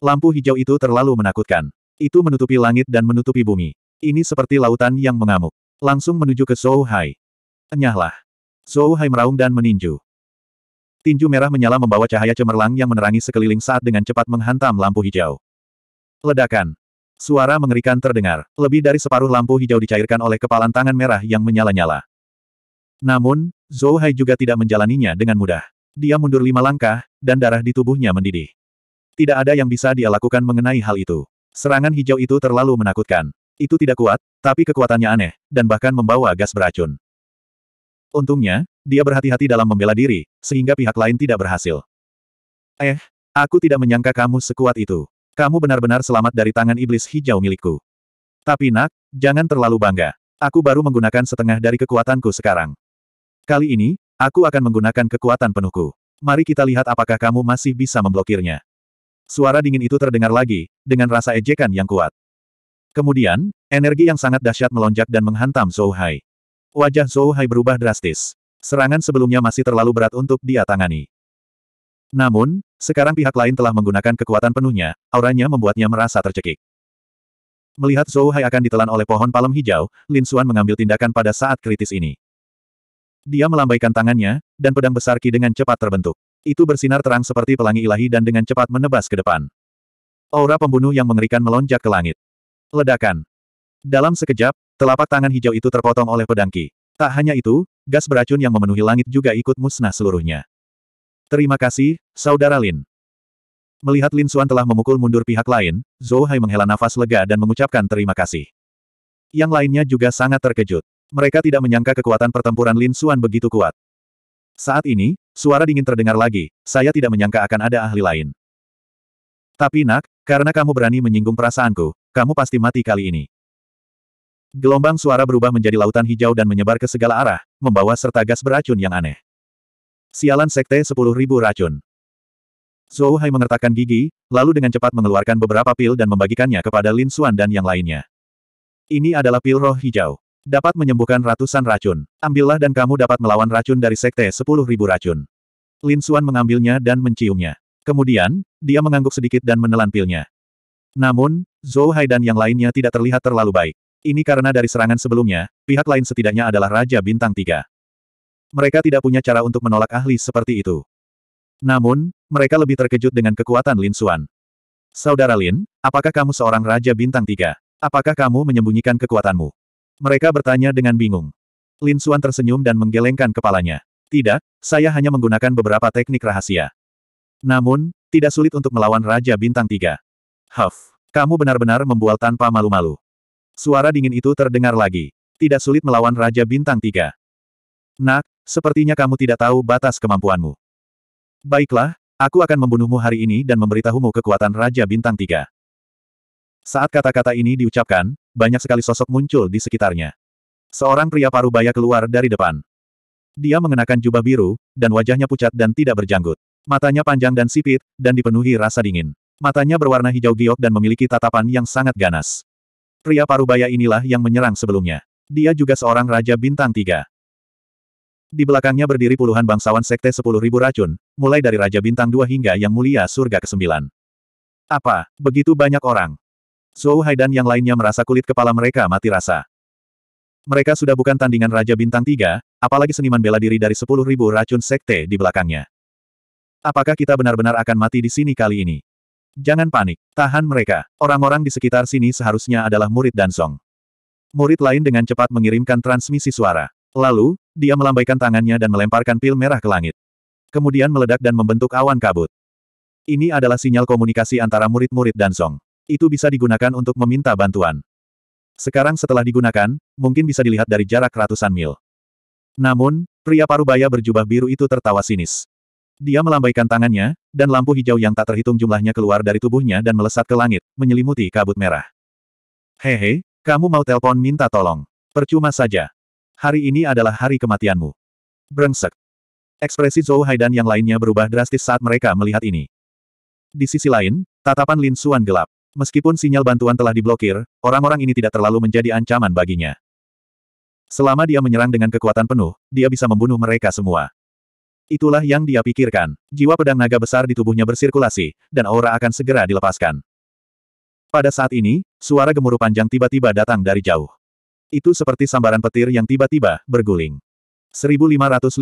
Speaker 1: Lampu hijau itu terlalu menakutkan. Itu menutupi langit dan menutupi bumi. Ini seperti lautan yang mengamuk. Langsung menuju ke Zhou Hai. Enyahlah. Zhou Hai meraung dan meninju. Tinju merah menyala membawa cahaya cemerlang yang menerangi sekeliling saat dengan cepat menghantam lampu hijau. Ledakan. Suara mengerikan terdengar. Lebih dari separuh lampu hijau dicairkan oleh kepalan tangan merah yang menyala-nyala. Namun, Zhou Hai juga tidak menjalaninya dengan mudah. Dia mundur lima langkah, dan darah di tubuhnya mendidih. Tidak ada yang bisa dia lakukan mengenai hal itu. Serangan hijau itu terlalu menakutkan. Itu tidak kuat, tapi kekuatannya aneh, dan bahkan membawa gas beracun. Untungnya, dia berhati-hati dalam membela diri, sehingga pihak lain tidak berhasil. Eh, aku tidak menyangka kamu sekuat itu. Kamu benar-benar selamat dari tangan iblis hijau milikku. Tapi nak, jangan terlalu bangga. Aku baru menggunakan setengah dari kekuatanku sekarang. Kali ini, aku akan menggunakan kekuatan penuhku. Mari kita lihat apakah kamu masih bisa memblokirnya. Suara dingin itu terdengar lagi, dengan rasa ejekan yang kuat. Kemudian, energi yang sangat dahsyat melonjak dan menghantam Zhou Hai. Wajah Zhou Hai berubah drastis. Serangan sebelumnya masih terlalu berat untuk dia tangani. Namun, sekarang pihak lain telah menggunakan kekuatan penuhnya, auranya membuatnya merasa tercekik. Melihat Zhou Hai akan ditelan oleh pohon palem hijau, Lin Xuan mengambil tindakan pada saat kritis ini. Dia melambaikan tangannya, dan pedang besar Ki dengan cepat terbentuk. Itu bersinar terang seperti pelangi ilahi dan dengan cepat menebas ke depan. Aura pembunuh yang mengerikan melonjak ke langit. Ledakan. Dalam sekejap, telapak tangan hijau itu terpotong oleh pedangki. Tak hanya itu, gas beracun yang memenuhi langit juga ikut musnah seluruhnya. Terima kasih, Saudara Lin. Melihat Lin Xuan telah memukul mundur pihak lain, Zhou Hai menghela nafas lega dan mengucapkan terima kasih. Yang lainnya juga sangat terkejut. Mereka tidak menyangka kekuatan pertempuran Lin Xuan begitu kuat. Saat ini, suara dingin terdengar lagi, saya tidak menyangka akan ada ahli lain. Tapi nak, karena kamu berani menyinggung perasaanku, kamu pasti mati kali ini. Gelombang suara berubah menjadi lautan hijau dan menyebar ke segala arah, membawa serta gas beracun yang aneh. Sialan sekte sepuluh ribu racun. Zhou Hai mengertakkan gigi, lalu dengan cepat mengeluarkan beberapa pil dan membagikannya kepada Lin Xuan dan yang lainnya. Ini adalah pil roh hijau. Dapat menyembuhkan ratusan racun. Ambillah dan kamu dapat melawan racun dari sekte sepuluh ribu racun. Lin Xuan mengambilnya dan menciumnya. Kemudian, dia mengangguk sedikit dan menelan pilnya. Namun, Zhou Hai dan yang lainnya tidak terlihat terlalu baik. Ini karena dari serangan sebelumnya, pihak lain setidaknya adalah Raja Bintang Tiga. Mereka tidak punya cara untuk menolak ahli seperti itu. Namun, mereka lebih terkejut dengan kekuatan Lin Xuan. Saudara Lin, apakah kamu seorang Raja Bintang Tiga? Apakah kamu menyembunyikan kekuatanmu? Mereka bertanya dengan bingung. Lin Suan tersenyum dan menggelengkan kepalanya. Tidak, saya hanya menggunakan beberapa teknik rahasia. Namun, tidak sulit untuk melawan Raja Bintang Tiga. Huff, kamu benar-benar membual tanpa malu-malu. Suara dingin itu terdengar lagi. Tidak sulit melawan Raja Bintang Tiga. Nak, sepertinya kamu tidak tahu batas kemampuanmu. Baiklah, aku akan membunuhmu hari ini dan memberitahumu kekuatan Raja Bintang Tiga. Saat kata-kata ini diucapkan, banyak sekali sosok muncul di sekitarnya. Seorang pria paruh baya keluar dari depan. Dia mengenakan jubah biru, dan wajahnya pucat dan tidak berjanggut. Matanya panjang dan sipit, dan dipenuhi rasa dingin. Matanya berwarna hijau giok dan memiliki tatapan yang sangat ganas. Pria paruh baya inilah yang menyerang sebelumnya. Dia juga seorang raja bintang tiga. Di belakangnya berdiri puluhan bangsawan sekte sepuluh ribu racun, mulai dari Raja Bintang dua hingga Yang Mulia Surga ke-9. Apa, begitu banyak orang? Zhou Hai dan yang lainnya merasa kulit kepala mereka mati rasa. Mereka sudah bukan tandingan Raja Bintang Tiga, apalagi seniman bela diri dari sepuluh ribu racun sekte di belakangnya. Apakah kita benar-benar akan mati di sini kali ini? Jangan panik, tahan mereka. Orang-orang di sekitar sini seharusnya adalah murid Dansong. Murid lain dengan cepat mengirimkan transmisi suara. Lalu, dia melambaikan tangannya dan melemparkan pil merah ke langit. Kemudian meledak dan membentuk awan kabut. Ini adalah sinyal komunikasi antara murid-murid Dansong itu bisa digunakan untuk meminta bantuan. Sekarang setelah digunakan, mungkin bisa dilihat dari jarak ratusan mil. Namun, pria parubaya berjubah biru itu tertawa sinis. Dia melambaikan tangannya, dan lampu hijau yang tak terhitung jumlahnya keluar dari tubuhnya dan melesat ke langit, menyelimuti kabut merah. Hehe, kamu mau telpon minta tolong. Percuma saja. Hari ini adalah hari kematianmu. Brengsek. Ekspresi Zhou Haidan yang lainnya berubah drastis saat mereka melihat ini. Di sisi lain, tatapan Lin Xuan gelap. Meskipun sinyal bantuan telah diblokir, orang-orang ini tidak terlalu menjadi ancaman baginya. Selama dia menyerang dengan kekuatan penuh, dia bisa membunuh mereka semua. Itulah yang dia pikirkan. Jiwa pedang naga besar di tubuhnya bersirkulasi, dan aura akan segera dilepaskan. Pada saat ini, suara gemuruh panjang tiba-tiba datang dari jauh. Itu seperti sambaran petir yang tiba-tiba berguling. 1556.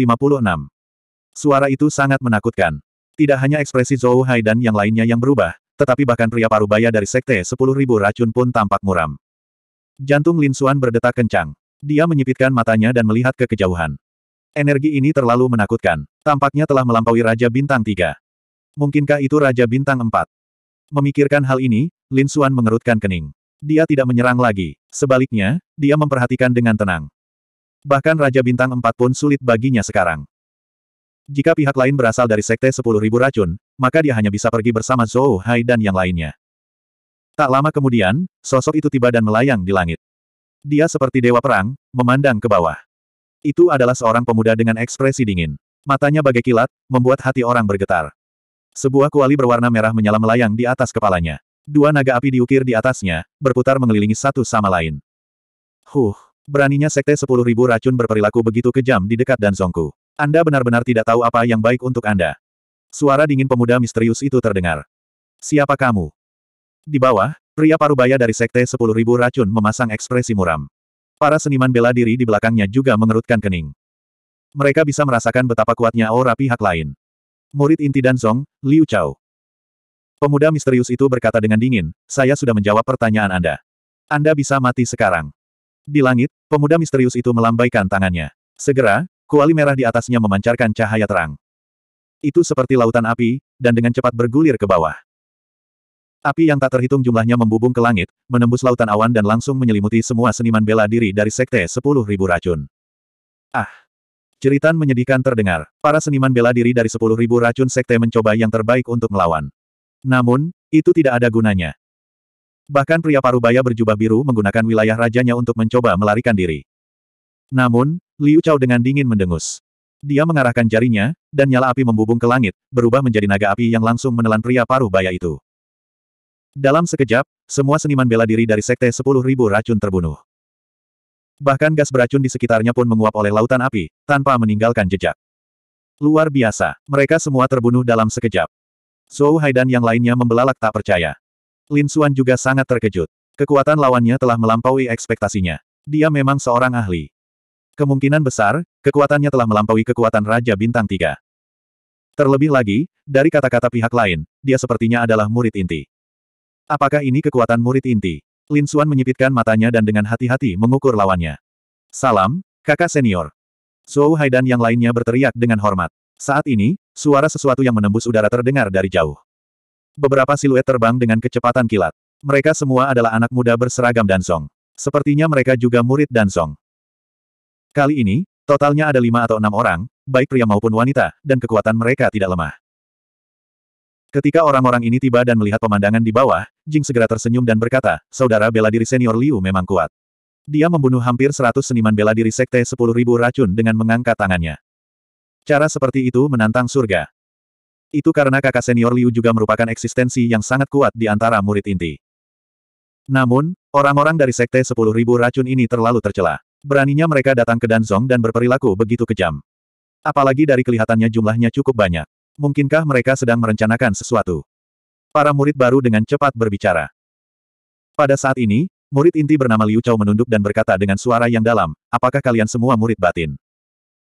Speaker 1: Suara itu sangat menakutkan. Tidak hanya ekspresi Zhou Haidan yang lainnya yang berubah, tetapi bahkan pria parubaya dari sekte 10.000 racun pun tampak muram. Jantung Lin Xuan berdetak kencang. Dia menyipitkan matanya dan melihat ke kejauhan. Energi ini terlalu menakutkan. Tampaknya telah melampaui Raja Bintang 3. Mungkinkah itu Raja Bintang 4? Memikirkan hal ini, Lin Xuan mengerutkan kening. Dia tidak menyerang lagi. Sebaliknya, dia memperhatikan dengan tenang. Bahkan Raja Bintang 4 pun sulit baginya sekarang. Jika pihak lain berasal dari sekte Sepuluh Ribu racun, maka dia hanya bisa pergi bersama Zhou Hai dan yang lainnya. Tak lama kemudian, sosok itu tiba dan melayang di langit. Dia seperti dewa perang, memandang ke bawah. Itu adalah seorang pemuda dengan ekspresi dingin. Matanya bagai kilat, membuat hati orang bergetar. Sebuah kuali berwarna merah menyala melayang di atas kepalanya. Dua naga api diukir di atasnya, berputar mengelilingi satu sama lain. Huh, beraninya sekte sepuluh ribu racun berperilaku begitu kejam di dekat dan anda benar-benar tidak tahu apa yang baik untuk Anda. Suara dingin pemuda misterius itu terdengar. Siapa kamu? Di bawah, pria parubaya dari Sekte 10.000 Racun memasang ekspresi muram. Para seniman bela diri di belakangnya juga mengerutkan kening. Mereka bisa merasakan betapa kuatnya aura pihak lain. Murid inti dan Zong, Liu Chao. Pemuda misterius itu berkata dengan dingin, saya sudah menjawab pertanyaan Anda. Anda bisa mati sekarang. Di langit, pemuda misterius itu melambaikan tangannya. Segera, kuali merah di atasnya memancarkan cahaya terang. Itu seperti lautan api, dan dengan cepat bergulir ke bawah. Api yang tak terhitung jumlahnya membubung ke langit, menembus lautan awan dan langsung menyelimuti semua seniman bela diri dari sekte sepuluh ribu racun. Ah! Ceritan menyedihkan terdengar. Para seniman bela diri dari sepuluh ribu racun sekte mencoba yang terbaik untuk melawan. Namun, itu tidak ada gunanya. Bahkan pria parubaya berjubah biru menggunakan wilayah rajanya untuk mencoba melarikan diri. Namun, Liu Chao dengan dingin mendengus. Dia mengarahkan jarinya, dan nyala api membubung ke langit, berubah menjadi naga api yang langsung menelan pria paruh baya itu. Dalam sekejap, semua seniman bela diri dari Sekte Sepuluh Racun terbunuh. Bahkan gas beracun di sekitarnya pun menguap oleh lautan api, tanpa meninggalkan jejak. Luar biasa, mereka semua terbunuh dalam sekejap. Zhou Hai dan yang lainnya membelalak tak percaya. Lin Xuan juga sangat terkejut. Kekuatan lawannya telah melampaui ekspektasinya. Dia memang seorang ahli. Kemungkinan besar, kekuatannya telah melampaui kekuatan Raja Bintang Tiga. Terlebih lagi, dari kata-kata pihak lain, dia sepertinya adalah murid inti. Apakah ini kekuatan murid inti? Lin Xuan menyipitkan matanya dan dengan hati-hati mengukur lawannya. Salam, kakak senior. Zhou Hai dan yang lainnya berteriak dengan hormat. Saat ini, suara sesuatu yang menembus udara terdengar dari jauh. Beberapa siluet terbang dengan kecepatan kilat. Mereka semua adalah anak muda berseragam Dansong. Sepertinya mereka juga murid Dansong. Kali ini, totalnya ada lima atau enam orang, baik pria maupun wanita, dan kekuatan mereka tidak lemah. Ketika orang-orang ini tiba dan melihat pemandangan di bawah, Jing segera tersenyum dan berkata, Saudara bela diri senior Liu memang kuat. Dia membunuh hampir seratus seniman bela diri sekte sepuluh ribu racun dengan mengangkat tangannya. Cara seperti itu menantang surga. Itu karena kakak senior Liu juga merupakan eksistensi yang sangat kuat di antara murid inti. Namun, orang-orang dari sekte sepuluh ribu racun ini terlalu tercela. Beraninya mereka datang ke Danzong dan berperilaku begitu kejam. Apalagi dari kelihatannya jumlahnya cukup banyak. Mungkinkah mereka sedang merencanakan sesuatu? Para murid baru dengan cepat berbicara. Pada saat ini, murid inti bernama Liu Chao menunduk dan berkata dengan suara yang dalam, apakah kalian semua murid batin?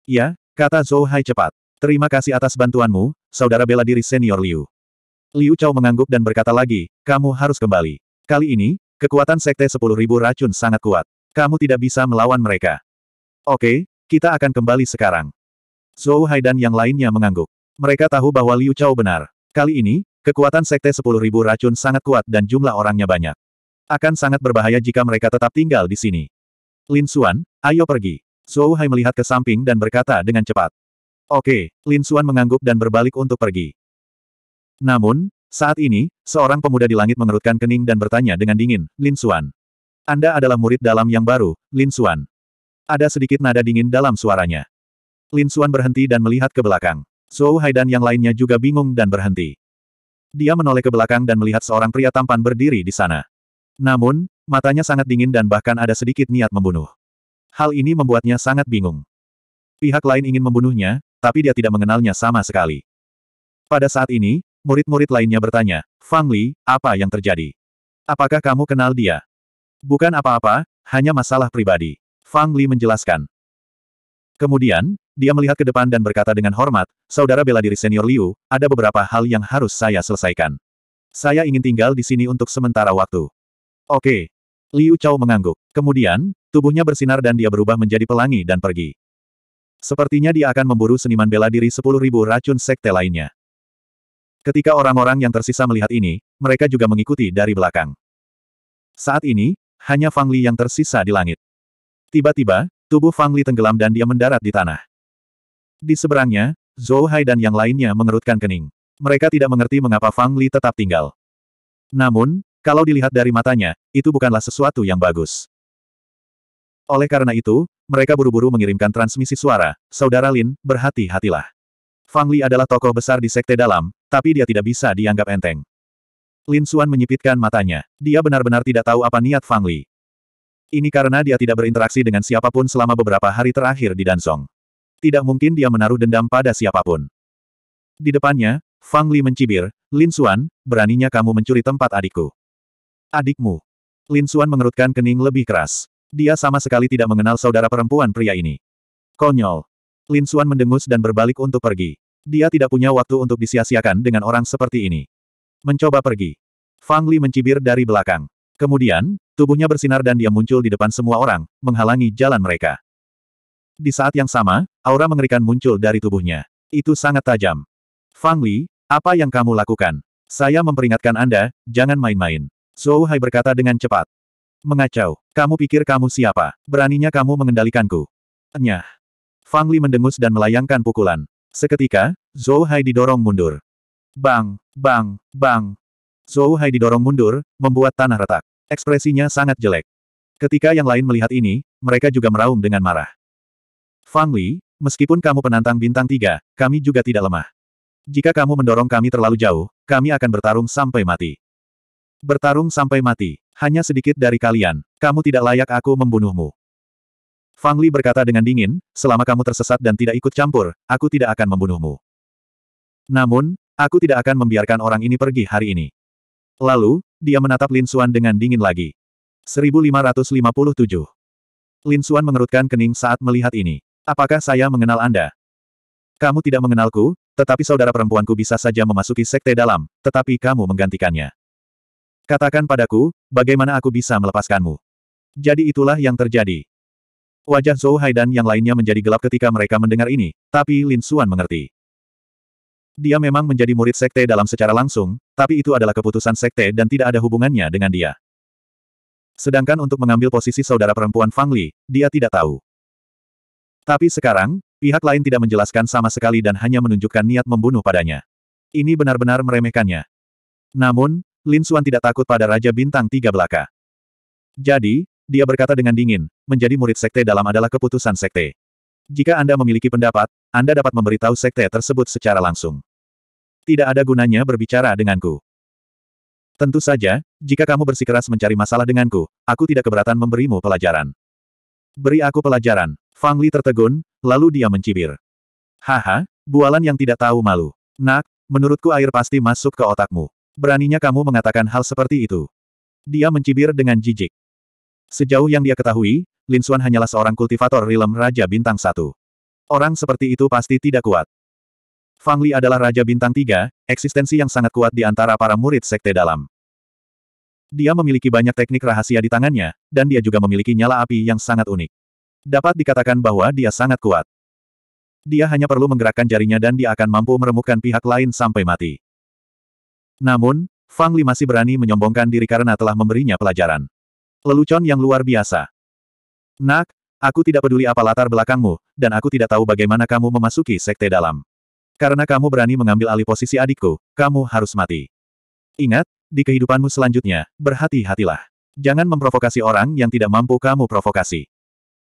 Speaker 1: "Ya," kata Zhou Hai cepat. Terima kasih atas bantuanmu, saudara bela diri senior Liu. Liu Chao mengangguk dan berkata lagi, kamu harus kembali. Kali ini, kekuatan sekte 10.000 racun sangat kuat. Kamu tidak bisa melawan mereka. Oke, kita akan kembali sekarang. Zhou Hai dan yang lainnya mengangguk. Mereka tahu bahwa Liu Chao benar. Kali ini, kekuatan Sekte 10.000 racun sangat kuat dan jumlah orangnya banyak. Akan sangat berbahaya jika mereka tetap tinggal di sini. Lin Xuan, ayo pergi. Zhou Hai melihat ke samping dan berkata dengan cepat. Oke, Lin Xuan mengangguk dan berbalik untuk pergi. Namun, saat ini, seorang pemuda di langit mengerutkan kening dan bertanya dengan dingin, Lin Xuan, anda adalah murid dalam yang baru, Lin Xuan. Ada sedikit nada dingin dalam suaranya. Lin Xuan berhenti dan melihat ke belakang. Zhou Hai dan yang lainnya juga bingung dan berhenti. Dia menoleh ke belakang dan melihat seorang pria tampan berdiri di sana. Namun, matanya sangat dingin dan bahkan ada sedikit niat membunuh. Hal ini membuatnya sangat bingung. Pihak lain ingin membunuhnya, tapi dia tidak mengenalnya sama sekali. Pada saat ini, murid-murid lainnya bertanya, Fang Li, apa yang terjadi? Apakah kamu kenal dia? Bukan apa-apa, hanya masalah pribadi. Fang Li menjelaskan. Kemudian, dia melihat ke depan dan berkata dengan hormat, Saudara bela diri senior Liu, ada beberapa hal yang harus saya selesaikan. Saya ingin tinggal di sini untuk sementara waktu. Oke. Liu Chao mengangguk. Kemudian, tubuhnya bersinar dan dia berubah menjadi pelangi dan pergi. Sepertinya dia akan memburu seniman bela diri 10.000 racun sekte lainnya. Ketika orang-orang yang tersisa melihat ini, mereka juga mengikuti dari belakang. Saat ini, hanya Fang Li yang tersisa di langit. Tiba-tiba, tubuh Fang Li tenggelam dan dia mendarat di tanah. Di seberangnya, Zhou Hai dan yang lainnya mengerutkan kening. Mereka tidak mengerti mengapa Fang Li tetap tinggal. Namun, kalau dilihat dari matanya, itu bukanlah sesuatu yang bagus. Oleh karena itu, mereka buru-buru mengirimkan transmisi suara, Saudara Lin, berhati-hatilah. Fang Li adalah tokoh besar di Sekte Dalam, tapi dia tidak bisa dianggap enteng. Lin Xuan menyipitkan matanya. Dia benar-benar tidak tahu apa niat Fang Li. Ini karena dia tidak berinteraksi dengan siapapun selama beberapa hari terakhir di Dansong. Tidak mungkin dia menaruh dendam pada siapapun. Di depannya, Fang Li mencibir, Lin Xuan, beraninya kamu mencuri tempat adikku. Adikmu. Lin Xuan mengerutkan kening lebih keras. Dia sama sekali tidak mengenal saudara perempuan pria ini. Konyol. Lin Xuan mendengus dan berbalik untuk pergi. Dia tidak punya waktu untuk disia-siakan dengan orang seperti ini. Mencoba pergi. Fang Li mencibir dari belakang. Kemudian, tubuhnya bersinar dan dia muncul di depan semua orang, menghalangi jalan mereka. Di saat yang sama, aura mengerikan muncul dari tubuhnya. Itu sangat tajam. Fang Li, apa yang kamu lakukan? Saya memperingatkan Anda, jangan main-main. Zhou Hai berkata dengan cepat. Mengacau. Kamu pikir kamu siapa? Beraninya kamu mengendalikanku. Enyah. Fang Li mendengus dan melayangkan pukulan. Seketika, Zhou Hai didorong mundur. Bang, bang, bang. Zhou Hai didorong mundur, membuat tanah retak. Ekspresinya sangat jelek. Ketika yang lain melihat ini, mereka juga meraung dengan marah. Fang Li, meskipun kamu penantang bintang tiga, kami juga tidak lemah. Jika kamu mendorong kami terlalu jauh, kami akan bertarung sampai mati. Bertarung sampai mati, hanya sedikit dari kalian, kamu tidak layak aku membunuhmu. Fang Li berkata dengan dingin, selama kamu tersesat dan tidak ikut campur, aku tidak akan membunuhmu. Namun, Aku tidak akan membiarkan orang ini pergi hari ini. Lalu, dia menatap Lin Xuan dengan dingin lagi. 1557. Lin Xuan mengerutkan kening saat melihat ini. Apakah saya mengenal Anda? Kamu tidak mengenalku, tetapi saudara perempuanku bisa saja memasuki sekte dalam, tetapi kamu menggantikannya. Katakan padaku, bagaimana aku bisa melepaskanmu? Jadi itulah yang terjadi. Wajah Zhou Haidan yang lainnya menjadi gelap ketika mereka mendengar ini, tapi Lin Xuan mengerti. Dia memang menjadi murid sekte dalam secara langsung, tapi itu adalah keputusan sekte dan tidak ada hubungannya dengan dia. Sedangkan untuk mengambil posisi saudara perempuan Fang Li, dia tidak tahu. Tapi sekarang, pihak lain tidak menjelaskan sama sekali dan hanya menunjukkan niat membunuh padanya. Ini benar-benar meremehkannya. Namun, Lin Xuan tidak takut pada Raja Bintang Tiga Belaka. Jadi, dia berkata dengan dingin, menjadi murid sekte dalam adalah keputusan sekte. Jika Anda memiliki pendapat, Anda dapat memberitahu sekte tersebut secara langsung tidak ada gunanya berbicara denganku. Tentu saja, jika kamu bersikeras mencari masalah denganku, aku tidak keberatan memberimu pelajaran. Beri aku pelajaran. Fang Li tertegun, lalu dia mencibir. Haha, bualan yang tidak tahu malu. Nak, menurutku air pasti masuk ke otakmu. Beraninya kamu mengatakan hal seperti itu. Dia mencibir dengan jijik. Sejauh yang dia ketahui, Lin Xuan hanyalah seorang kultivator rilem Raja Bintang Satu. Orang seperti itu pasti tidak kuat. Fang Li adalah Raja Bintang Tiga, eksistensi yang sangat kuat di antara para murid Sekte Dalam. Dia memiliki banyak teknik rahasia di tangannya, dan dia juga memiliki nyala api yang sangat unik. Dapat dikatakan bahwa dia sangat kuat. Dia hanya perlu menggerakkan jarinya dan dia akan mampu meremukkan pihak lain sampai mati. Namun, Fang Li masih berani menyombongkan diri karena telah memberinya pelajaran. Lelucon yang luar biasa. Nak, aku tidak peduli apa latar belakangmu, dan aku tidak tahu bagaimana kamu memasuki sekte dalam. Karena kamu berani mengambil alih posisi adikku, kamu harus mati. Ingat, di kehidupanmu selanjutnya, berhati-hatilah. Jangan memprovokasi orang yang tidak mampu kamu provokasi.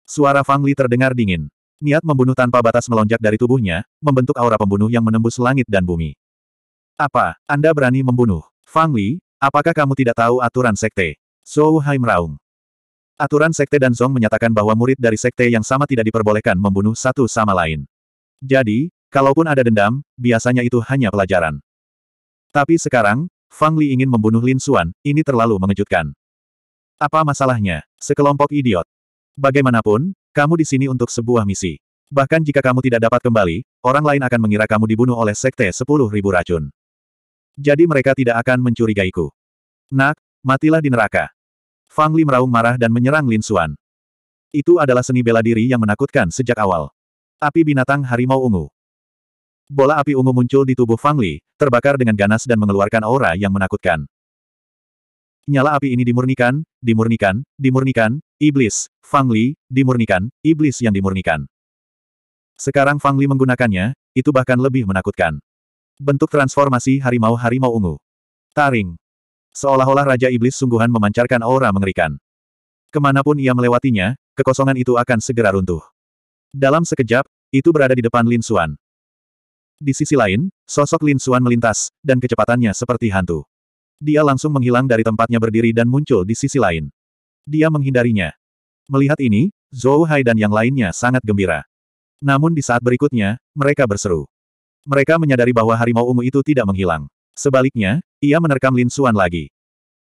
Speaker 1: Suara Fang Li terdengar dingin. Niat membunuh tanpa batas melonjak dari tubuhnya, membentuk aura pembunuh yang menembus langit dan bumi. Apa, Anda berani membunuh? Fang Li, apakah kamu tidak tahu aturan sekte? Zhou Hai meraung. Aturan sekte dan Zong menyatakan bahwa murid dari sekte yang sama tidak diperbolehkan membunuh satu sama lain. Jadi, Kalaupun ada dendam, biasanya itu hanya pelajaran. Tapi sekarang, Fang Li ingin membunuh Lin Xuan, ini terlalu mengejutkan. Apa masalahnya, sekelompok idiot? Bagaimanapun, kamu di sini untuk sebuah misi. Bahkan jika kamu tidak dapat kembali, orang lain akan mengira kamu dibunuh oleh sekte sepuluh ribu racun. Jadi mereka tidak akan mencurigaiku. Nak, matilah di neraka. Fang Li meraung marah dan menyerang Lin Xuan. Itu adalah seni bela diri yang menakutkan sejak awal. Api binatang harimau ungu. Bola api ungu muncul di tubuh Fang Li, terbakar dengan ganas dan mengeluarkan aura yang menakutkan. Nyala api ini dimurnikan, dimurnikan, dimurnikan, iblis, Fang Li, dimurnikan, iblis yang dimurnikan. Sekarang Fang Li menggunakannya, itu bahkan lebih menakutkan. Bentuk transformasi harimau-harimau ungu. Taring. Seolah-olah Raja Iblis sungguhan memancarkan aura mengerikan. Kemanapun ia melewatinya, kekosongan itu akan segera runtuh. Dalam sekejap, itu berada di depan Lin Xuan. Di sisi lain, sosok Lin Xuan melintas, dan kecepatannya seperti hantu. Dia langsung menghilang dari tempatnya berdiri dan muncul di sisi lain. Dia menghindarinya. Melihat ini, Zhou Hai dan yang lainnya sangat gembira. Namun di saat berikutnya, mereka berseru. Mereka menyadari bahwa harimau ungu itu tidak menghilang. Sebaliknya, ia menerkam Lin Xuan lagi.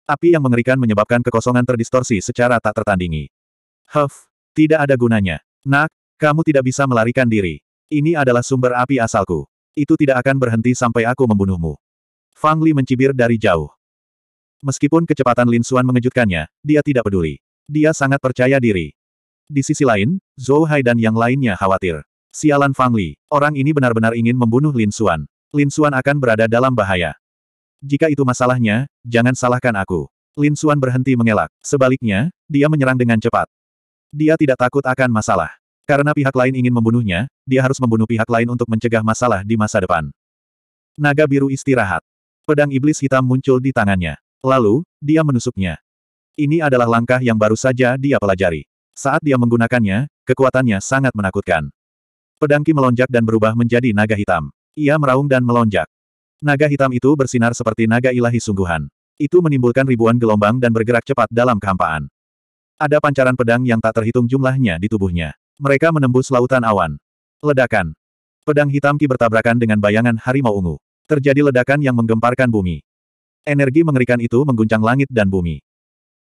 Speaker 1: Api yang mengerikan menyebabkan kekosongan terdistorsi secara tak tertandingi. Huff, tidak ada gunanya. Nak, kamu tidak bisa melarikan diri. Ini adalah sumber api asalku. Itu tidak akan berhenti sampai aku membunuhmu. Fang Li mencibir dari jauh. Meskipun kecepatan Lin Xuan mengejutkannya, dia tidak peduli. Dia sangat percaya diri. Di sisi lain, Zhou Hai dan yang lainnya khawatir. Sialan Fang Li, orang ini benar-benar ingin membunuh Lin Xuan. Lin Xuan akan berada dalam bahaya. Jika itu masalahnya, jangan salahkan aku. Lin Xuan berhenti mengelak. Sebaliknya, dia menyerang dengan cepat. Dia tidak takut akan masalah. Karena pihak lain ingin membunuhnya, dia harus membunuh pihak lain untuk mencegah masalah di masa depan. Naga biru istirahat. Pedang iblis hitam muncul di tangannya. Lalu, dia menusuknya. Ini adalah langkah yang baru saja dia pelajari. Saat dia menggunakannya, kekuatannya sangat menakutkan. Pedangki melonjak dan berubah menjadi naga hitam. Ia meraung dan melonjak. Naga hitam itu bersinar seperti naga ilahi sungguhan. Itu menimbulkan ribuan gelombang dan bergerak cepat dalam kehampaan. Ada pancaran pedang yang tak terhitung jumlahnya di tubuhnya. Mereka menembus lautan awan. Ledakan. Pedang hitam Ki bertabrakan dengan bayangan harimau ungu. Terjadi ledakan yang menggemparkan bumi. Energi mengerikan itu mengguncang langit dan bumi.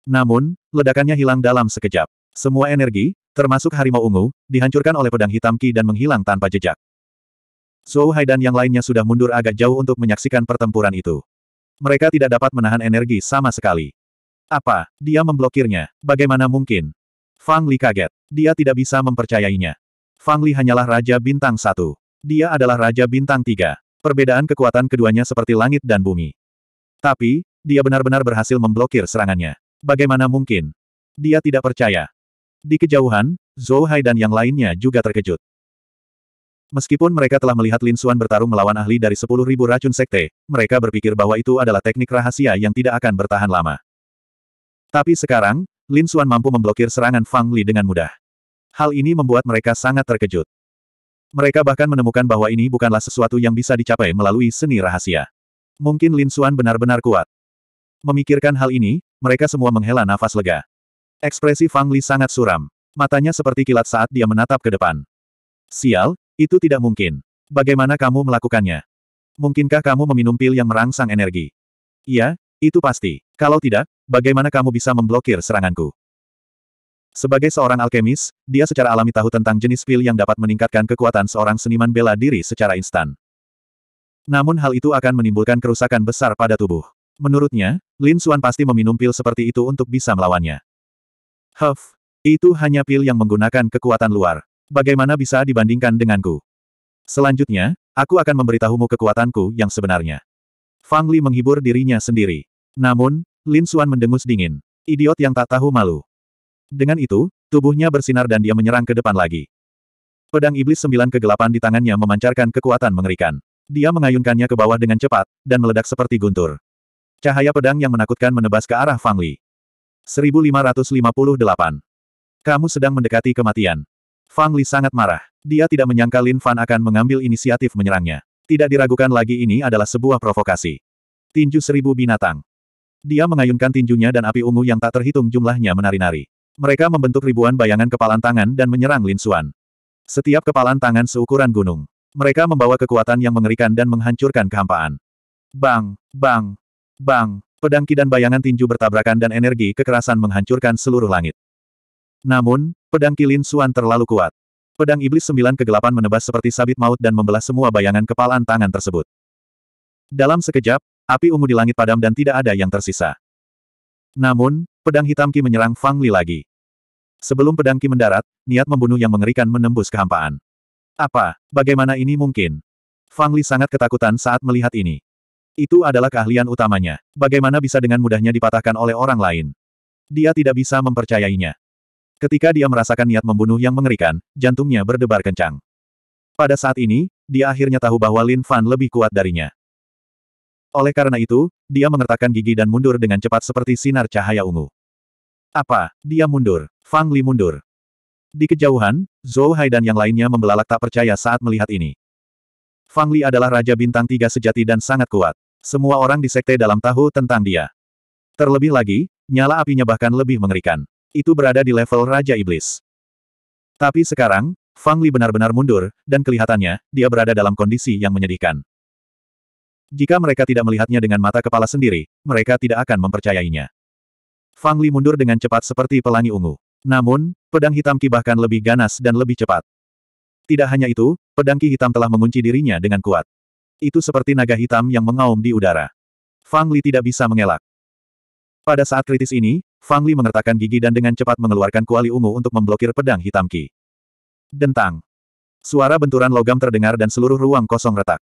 Speaker 1: Namun, ledakannya hilang dalam sekejap. Semua energi, termasuk harimau ungu, dihancurkan oleh pedang hitam Ki dan menghilang tanpa jejak. Zhou Hai dan yang lainnya sudah mundur agak jauh untuk menyaksikan pertempuran itu. Mereka tidak dapat menahan energi sama sekali. Apa, dia memblokirnya? Bagaimana mungkin? Fang Li kaget. Dia tidak bisa mempercayainya. Fang Li hanyalah Raja Bintang Satu. Dia adalah Raja Bintang Tiga. Perbedaan kekuatan keduanya seperti langit dan bumi. Tapi, dia benar-benar berhasil memblokir serangannya. Bagaimana mungkin? Dia tidak percaya. Di kejauhan, Zhou Hai dan yang lainnya juga terkejut. Meskipun mereka telah melihat Lin Xuan bertarung melawan ahli dari 10.000 racun sekte, mereka berpikir bahwa itu adalah teknik rahasia yang tidak akan bertahan lama. Tapi sekarang, Lin Xuan mampu memblokir serangan Fang Li dengan mudah. Hal ini membuat mereka sangat terkejut. Mereka bahkan menemukan bahwa ini bukanlah sesuatu yang bisa dicapai melalui seni rahasia. Mungkin Lin Suan benar-benar kuat. Memikirkan hal ini, mereka semua menghela nafas lega. Ekspresi Fang Li sangat suram. Matanya seperti kilat saat dia menatap ke depan. Sial, itu tidak mungkin. Bagaimana kamu melakukannya? Mungkinkah kamu meminum pil yang merangsang energi? Iya, itu pasti. Kalau tidak, bagaimana kamu bisa memblokir seranganku? Sebagai seorang alkemis, dia secara alami tahu tentang jenis pil yang dapat meningkatkan kekuatan seorang seniman bela diri secara instan. Namun hal itu akan menimbulkan kerusakan besar pada tubuh. Menurutnya, Lin Xuan pasti meminum pil seperti itu untuk bisa melawannya. Huff, itu hanya pil yang menggunakan kekuatan luar. Bagaimana bisa dibandingkan denganku? Selanjutnya, aku akan memberitahumu kekuatanku yang sebenarnya. Fang Li menghibur dirinya sendiri. Namun, Lin Xuan mendengus dingin. Idiot yang tak tahu malu. Dengan itu, tubuhnya bersinar dan dia menyerang ke depan lagi. Pedang iblis sembilan kegelapan di tangannya memancarkan kekuatan mengerikan. Dia mengayunkannya ke bawah dengan cepat, dan meledak seperti guntur. Cahaya pedang yang menakutkan menebas ke arah Fang Li. 1558. Kamu sedang mendekati kematian. Fang Li sangat marah. Dia tidak menyangka Lin Fan akan mengambil inisiatif menyerangnya. Tidak diragukan lagi ini adalah sebuah provokasi. Tinju seribu binatang. Dia mengayunkan tinjunya dan api ungu yang tak terhitung jumlahnya menari-nari. Mereka membentuk ribuan bayangan kepalan tangan dan menyerang Lin Xuan. Setiap kepalan tangan seukuran gunung. Mereka membawa kekuatan yang mengerikan dan menghancurkan kehampaan. Bang, bang, bang, pedang ki dan bayangan tinju bertabrakan dan energi kekerasan menghancurkan seluruh langit. Namun, pedang ki Lin Xuan terlalu kuat. Pedang iblis sembilan kegelapan menebas seperti sabit maut dan membelah semua bayangan kepalan tangan tersebut. Dalam sekejap, api ungu di langit padam dan tidak ada yang tersisa. Namun, pedang hitam Ki menyerang Fang Li lagi. Sebelum pedang Ki mendarat, niat membunuh yang mengerikan menembus kehampaan. Apa? Bagaimana ini mungkin? Fang Li sangat ketakutan saat melihat ini. Itu adalah keahlian utamanya. Bagaimana bisa dengan mudahnya dipatahkan oleh orang lain? Dia tidak bisa mempercayainya. Ketika dia merasakan niat membunuh yang mengerikan, jantungnya berdebar kencang. Pada saat ini, dia akhirnya tahu bahwa Lin Fan lebih kuat darinya. Oleh karena itu, dia mengertakkan gigi dan mundur dengan cepat seperti sinar cahaya ungu. Apa? Dia mundur. Fang Li mundur. Di kejauhan, Zhou Hai dan yang lainnya membelalak tak percaya saat melihat ini. Fang Li adalah Raja Bintang Tiga sejati dan sangat kuat. Semua orang di sekte dalam tahu tentang dia. Terlebih lagi, nyala apinya bahkan lebih mengerikan. Itu berada di level Raja Iblis. Tapi sekarang, Fang Li benar-benar mundur, dan kelihatannya, dia berada dalam kondisi yang menyedihkan. Jika mereka tidak melihatnya dengan mata kepala sendiri, mereka tidak akan mempercayainya. Fang Li mundur dengan cepat seperti pelangi ungu. Namun, pedang hitam Ki bahkan lebih ganas dan lebih cepat. Tidak hanya itu, pedang Ki hitam telah mengunci dirinya dengan kuat. Itu seperti naga hitam yang mengaum di udara. Fang Li tidak bisa mengelak. Pada saat kritis ini, Fang Li mengertakkan gigi dan dengan cepat mengeluarkan kuali ungu untuk memblokir pedang hitam Ki. Dentang. Suara benturan logam terdengar dan seluruh ruang kosong retak.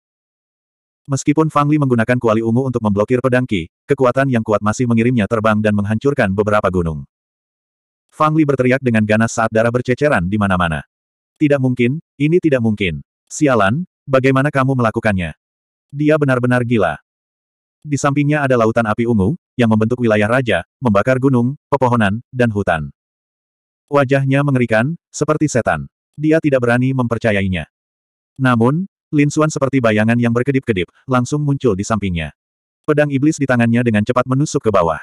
Speaker 1: Meskipun Fang Li menggunakan kuali ungu untuk memblokir pedang Qi, kekuatan yang kuat masih mengirimnya terbang dan menghancurkan beberapa gunung. Fang Li berteriak dengan ganas saat darah berceceran di mana-mana. Tidak mungkin, ini tidak mungkin. Sialan, bagaimana kamu melakukannya? Dia benar-benar gila. Di sampingnya ada lautan api ungu, yang membentuk wilayah raja, membakar gunung, pepohonan, dan hutan. Wajahnya mengerikan, seperti setan. Dia tidak berani mempercayainya. Namun, Lin Xuan seperti bayangan yang berkedip-kedip, langsung muncul di sampingnya. Pedang iblis di tangannya dengan cepat menusuk ke bawah.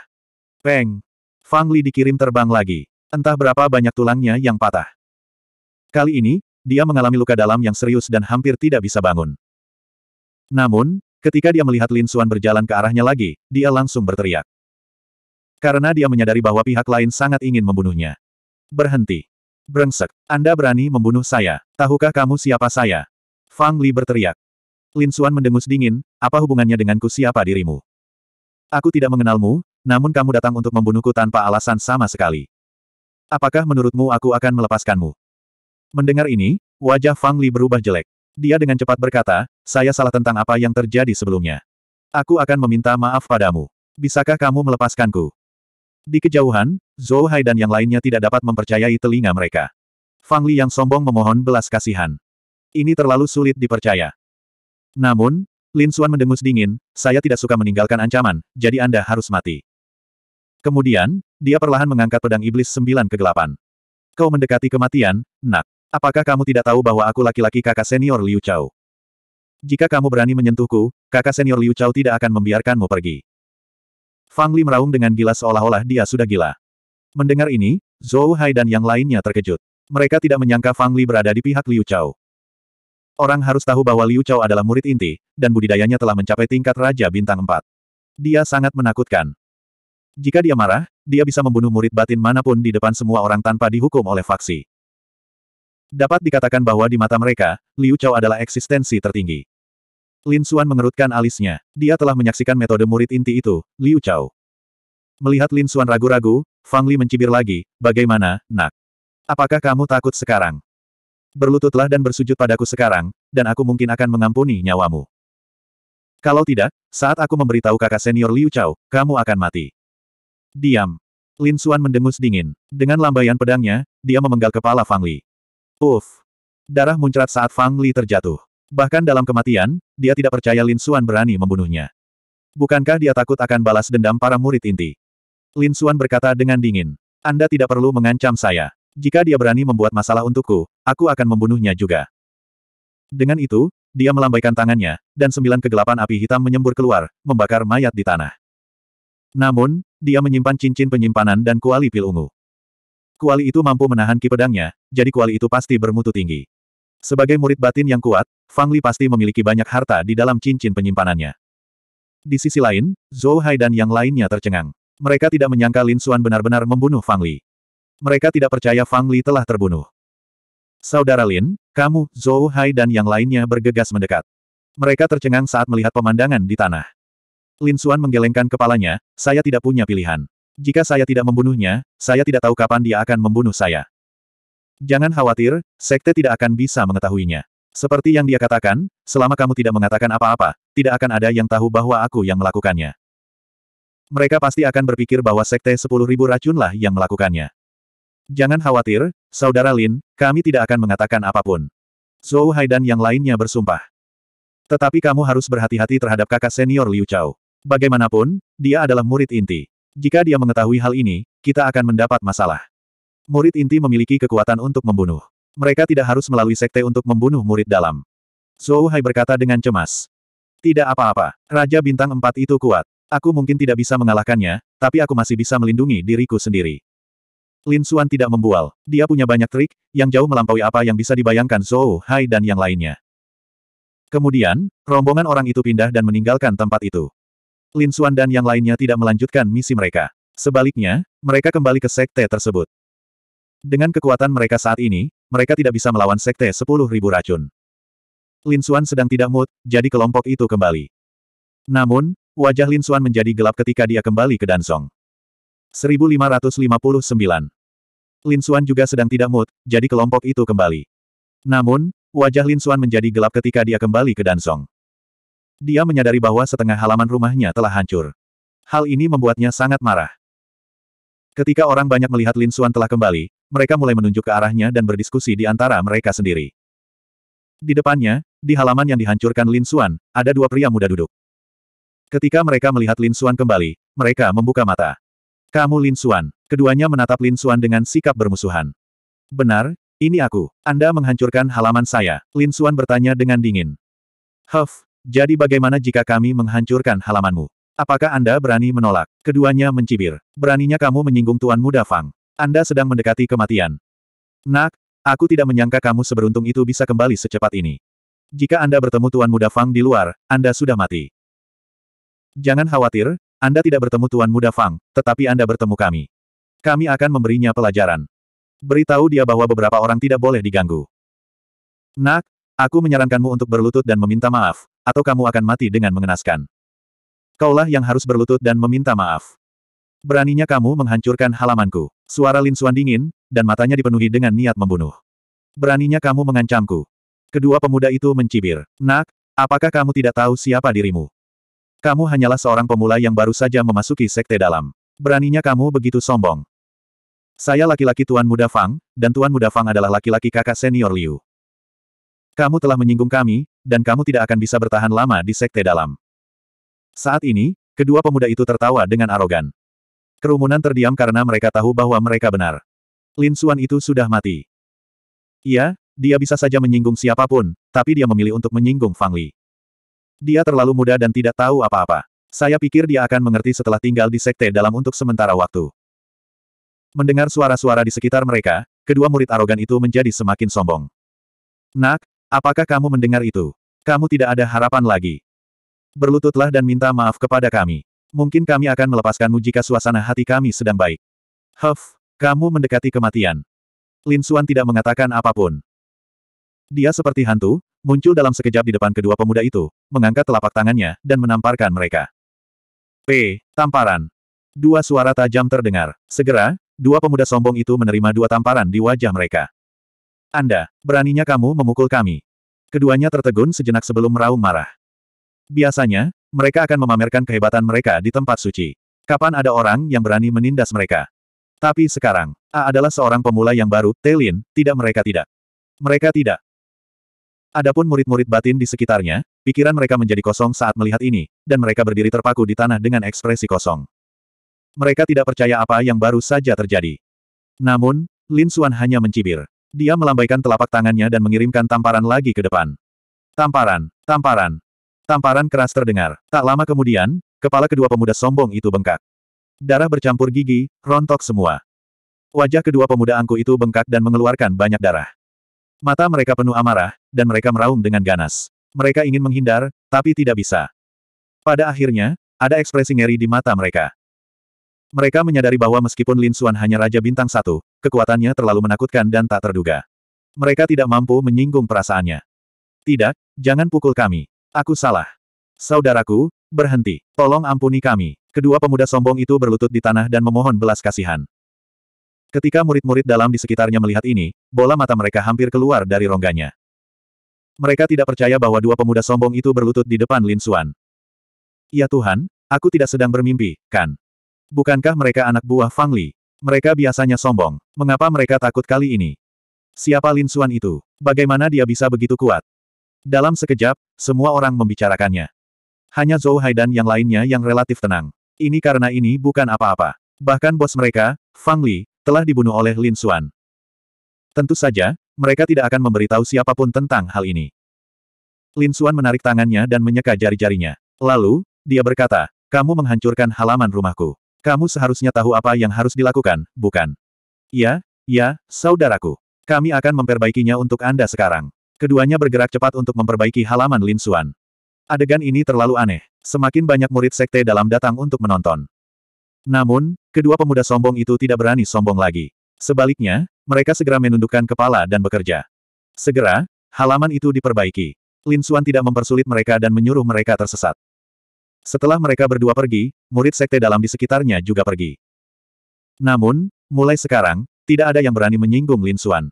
Speaker 1: Peng! Fang Li dikirim terbang lagi. Entah berapa banyak tulangnya yang patah. Kali ini, dia mengalami luka dalam yang serius dan hampir tidak bisa bangun. Namun, ketika dia melihat Lin Xuan berjalan ke arahnya lagi, dia langsung berteriak. Karena dia menyadari bahwa pihak lain sangat ingin membunuhnya. Berhenti. Brengsek, Anda berani membunuh saya. Tahukah kamu siapa saya? Fang Li berteriak. Lin Xuan mendengus dingin, apa hubungannya denganku siapa dirimu? Aku tidak mengenalmu, namun kamu datang untuk membunuhku tanpa alasan sama sekali. Apakah menurutmu aku akan melepaskanmu? Mendengar ini, wajah Fang Li berubah jelek. Dia dengan cepat berkata, saya salah tentang apa yang terjadi sebelumnya. Aku akan meminta maaf padamu. Bisakah kamu melepaskanku? Di kejauhan, Zhou Hai dan yang lainnya tidak dapat mempercayai telinga mereka. Fang Li yang sombong memohon belas kasihan. Ini terlalu sulit dipercaya. Namun, Lin Xuan mendengus dingin, saya tidak suka meninggalkan ancaman, jadi Anda harus mati. Kemudian, dia perlahan mengangkat pedang iblis sembilan kegelapan. Kau mendekati kematian, nak. Apakah kamu tidak tahu bahwa aku laki-laki kakak senior Liu Chao? Jika kamu berani menyentuhku, kakak senior Liu Chao tidak akan membiarkanmu pergi. Fang Li meraung dengan gila seolah-olah dia sudah gila. Mendengar ini, Zhou Hai dan yang lainnya terkejut. Mereka tidak menyangka Fang Li berada di pihak Liu Chao. Orang harus tahu bahwa Liu Chao adalah murid inti, dan budidayanya telah mencapai tingkat Raja Bintang 4. Dia sangat menakutkan. Jika dia marah, dia bisa membunuh murid batin manapun di depan semua orang tanpa dihukum oleh faksi. Dapat dikatakan bahwa di mata mereka, Liu Chao adalah eksistensi tertinggi. Lin Xuan mengerutkan alisnya. Dia telah menyaksikan metode murid inti itu, Liu Chao. Melihat Lin Xuan ragu-ragu, Fang Li mencibir lagi, bagaimana, nak? Apakah kamu takut sekarang? berlututlah dan bersujud padaku sekarang, dan aku mungkin akan mengampuni nyawamu. Kalau tidak, saat aku memberitahu kakak senior Liu Chao, kamu akan mati. Diam. Lin Xuan mendengus dingin. Dengan lambaian pedangnya, dia memenggal kepala Fang Li. Uff. Darah muncrat saat Fang Li terjatuh. Bahkan dalam kematian, dia tidak percaya Lin Xuan berani membunuhnya. Bukankah dia takut akan balas dendam para murid inti? Lin Xuan berkata dengan dingin. Anda tidak perlu mengancam saya. Jika dia berani membuat masalah untukku, aku akan membunuhnya juga. Dengan itu, dia melambaikan tangannya, dan sembilan kegelapan api hitam menyembur keluar, membakar mayat di tanah. Namun, dia menyimpan cincin penyimpanan dan kuali pil ungu. Kuali itu mampu menahan ki pedangnya, jadi kuali itu pasti bermutu tinggi. Sebagai murid batin yang kuat, Fang Li pasti memiliki banyak harta di dalam cincin penyimpanannya. Di sisi lain, Zhou Hai dan yang lainnya tercengang. Mereka tidak menyangka Lin Xuan benar-benar membunuh Fang Li. Mereka tidak percaya Fang Li telah terbunuh. Saudara Lin, kamu, Zhou Hai dan yang lainnya bergegas mendekat. Mereka tercengang saat melihat pemandangan di tanah. Lin Xuan menggelengkan kepalanya, saya tidak punya pilihan. Jika saya tidak membunuhnya, saya tidak tahu kapan dia akan membunuh saya. Jangan khawatir, sekte tidak akan bisa mengetahuinya. Seperti yang dia katakan, selama kamu tidak mengatakan apa-apa, tidak akan ada yang tahu bahwa aku yang melakukannya. Mereka pasti akan berpikir bahwa sekte sepuluh ribu racunlah yang melakukannya. Jangan khawatir, Saudara Lin, kami tidak akan mengatakan apapun. Zhou Hai dan yang lainnya bersumpah. Tetapi kamu harus berhati-hati terhadap kakak senior Liu Chao. Bagaimanapun, dia adalah murid inti. Jika dia mengetahui hal ini, kita akan mendapat masalah. Murid inti memiliki kekuatan untuk membunuh. Mereka tidak harus melalui sekte untuk membunuh murid dalam. Zhou Hai berkata dengan cemas. Tidak apa-apa, Raja Bintang Empat itu kuat. Aku mungkin tidak bisa mengalahkannya, tapi aku masih bisa melindungi diriku sendiri. Lin Xuan tidak membual. Dia punya banyak trik, yang jauh melampaui apa yang bisa dibayangkan Zhou Hai dan yang lainnya. Kemudian, rombongan orang itu pindah dan meninggalkan tempat itu. Lin Xuan dan yang lainnya tidak melanjutkan misi mereka. Sebaliknya, mereka kembali ke sekte tersebut. Dengan kekuatan mereka saat ini, mereka tidak bisa melawan sekte 10.000 racun. Lin Xuan sedang tidak mood, jadi kelompok itu kembali. Namun, wajah Lin Xuan menjadi gelap ketika dia kembali ke Dansong. 1559 Lin Suan juga sedang tidak mood, jadi kelompok itu kembali. Namun, wajah Lin Suan menjadi gelap ketika dia kembali ke Dansong. Dia menyadari bahwa setengah halaman rumahnya telah hancur. Hal ini membuatnya sangat marah. Ketika orang banyak melihat Lin Suan telah kembali, mereka mulai menunjuk ke arahnya dan berdiskusi di antara mereka sendiri. Di depannya, di halaman yang dihancurkan Lin Suan, ada dua pria muda duduk. Ketika mereka melihat Lin Suan kembali, mereka membuka mata. Kamu Lin Xuan. Keduanya menatap Lin Xuan dengan sikap bermusuhan. Benar, ini aku. Anda menghancurkan halaman saya. Lin Xuan bertanya dengan dingin. Huff, jadi bagaimana jika kami menghancurkan halamanmu? Apakah Anda berani menolak? Keduanya mencibir. Beraninya kamu menyinggung Tuan Muda Fang. Anda sedang mendekati kematian. Nak, aku tidak menyangka kamu seberuntung itu bisa kembali secepat ini. Jika Anda bertemu Tuan Muda Fang di luar, Anda sudah mati. Jangan khawatir, anda tidak bertemu Tuan Muda Fang, tetapi Anda bertemu kami. Kami akan memberinya pelajaran. Beritahu dia bahwa beberapa orang tidak boleh diganggu. Nak, aku menyarankanmu untuk berlutut dan meminta maaf, atau kamu akan mati dengan mengenaskan. Kaulah yang harus berlutut dan meminta maaf. Beraninya kamu menghancurkan halamanku. Suara Lin Suan dingin, dan matanya dipenuhi dengan niat membunuh. Beraninya kamu mengancamku. Kedua pemuda itu mencibir. Nak, apakah kamu tidak tahu siapa dirimu? Kamu hanyalah seorang pemula yang baru saja memasuki sekte dalam. Beraninya kamu begitu sombong. Saya laki-laki Tuan Muda Fang, dan Tuan Muda Fang adalah laki-laki kakak senior Liu. Kamu telah menyinggung kami, dan kamu tidak akan bisa bertahan lama di sekte dalam. Saat ini, kedua pemuda itu tertawa dengan arogan. Kerumunan terdiam karena mereka tahu bahwa mereka benar. Lin Xuan itu sudah mati. Iya, dia bisa saja menyinggung siapapun, tapi dia memilih untuk menyinggung Fang Li. Dia terlalu muda dan tidak tahu apa-apa. Saya pikir dia akan mengerti setelah tinggal di sekte dalam untuk sementara waktu. Mendengar suara-suara di sekitar mereka, kedua murid arogan itu menjadi semakin sombong. Nak, apakah kamu mendengar itu? Kamu tidak ada harapan lagi. Berlututlah dan minta maaf kepada kami. Mungkin kami akan melepaskanmu jika suasana hati kami sedang baik. Huff, kamu mendekati kematian. Lin Xuan tidak mengatakan apapun. Dia seperti hantu, muncul dalam sekejap di depan kedua pemuda itu, mengangkat telapak tangannya, dan menamparkan mereka. P. Tamparan. Dua suara tajam terdengar. Segera, dua pemuda sombong itu menerima dua tamparan di wajah mereka. Anda, beraninya kamu memukul kami. Keduanya tertegun sejenak sebelum meraung marah. Biasanya, mereka akan memamerkan kehebatan mereka di tempat suci. Kapan ada orang yang berani menindas mereka? Tapi sekarang, A adalah seorang pemula yang baru, Telin, tidak mereka tidak. Mereka tidak. Adapun murid-murid batin di sekitarnya, pikiran mereka menjadi kosong saat melihat ini, dan mereka berdiri terpaku di tanah dengan ekspresi kosong. Mereka tidak percaya apa yang baru saja terjadi. Namun, Lin Xuan hanya mencibir. Dia melambaikan telapak tangannya dan mengirimkan tamparan lagi ke depan. Tamparan, tamparan. Tamparan keras terdengar. Tak lama kemudian, kepala kedua pemuda sombong itu bengkak. Darah bercampur gigi, rontok semua. Wajah kedua pemuda angku itu bengkak dan mengeluarkan banyak darah. Mata mereka penuh amarah, dan mereka meraung dengan ganas. Mereka ingin menghindar, tapi tidak bisa. Pada akhirnya, ada ekspresi ngeri di mata mereka. Mereka menyadari bahwa meskipun Lin Suan hanya Raja Bintang Satu, kekuatannya terlalu menakutkan dan tak terduga. Mereka tidak mampu menyinggung perasaannya. Tidak, jangan pukul kami. Aku salah. Saudaraku, berhenti. Tolong ampuni kami. Kedua pemuda sombong itu berlutut di tanah dan memohon belas kasihan. Ketika murid-murid dalam di sekitarnya melihat ini, bola mata mereka hampir keluar dari rongganya. Mereka tidak percaya bahwa dua pemuda sombong itu berlutut di depan Lin Suan. Ya Tuhan, aku tidak sedang bermimpi, kan? Bukankah mereka anak buah Fang Li? Mereka biasanya sombong. Mengapa mereka takut kali ini? Siapa Lin Suan itu? Bagaimana dia bisa begitu kuat? Dalam sekejap, semua orang membicarakannya. Hanya Zhou Hai dan yang lainnya yang relatif tenang. Ini karena ini bukan apa-apa. Bahkan bos mereka, Fang Li, telah dibunuh oleh Lin Xuan. Tentu saja, mereka tidak akan memberitahu siapapun tentang hal ini. Lin Xuan menarik tangannya dan menyeka jari-jarinya. Lalu, dia berkata, kamu menghancurkan halaman rumahku. Kamu seharusnya tahu apa yang harus dilakukan, bukan? Ya, ya, saudaraku. Kami akan memperbaikinya untuk Anda sekarang. Keduanya bergerak cepat untuk memperbaiki halaman Lin Xuan. Adegan ini terlalu aneh. Semakin banyak murid sekte dalam datang untuk menonton. Namun, Kedua pemuda sombong itu tidak berani sombong lagi. Sebaliknya, mereka segera menundukkan kepala dan bekerja. Segera, halaman itu diperbaiki. Lin Suan tidak mempersulit mereka dan menyuruh mereka tersesat. Setelah mereka berdua pergi, murid sekte dalam di sekitarnya juga pergi. Namun, mulai sekarang, tidak ada yang berani menyinggung Lin Suan.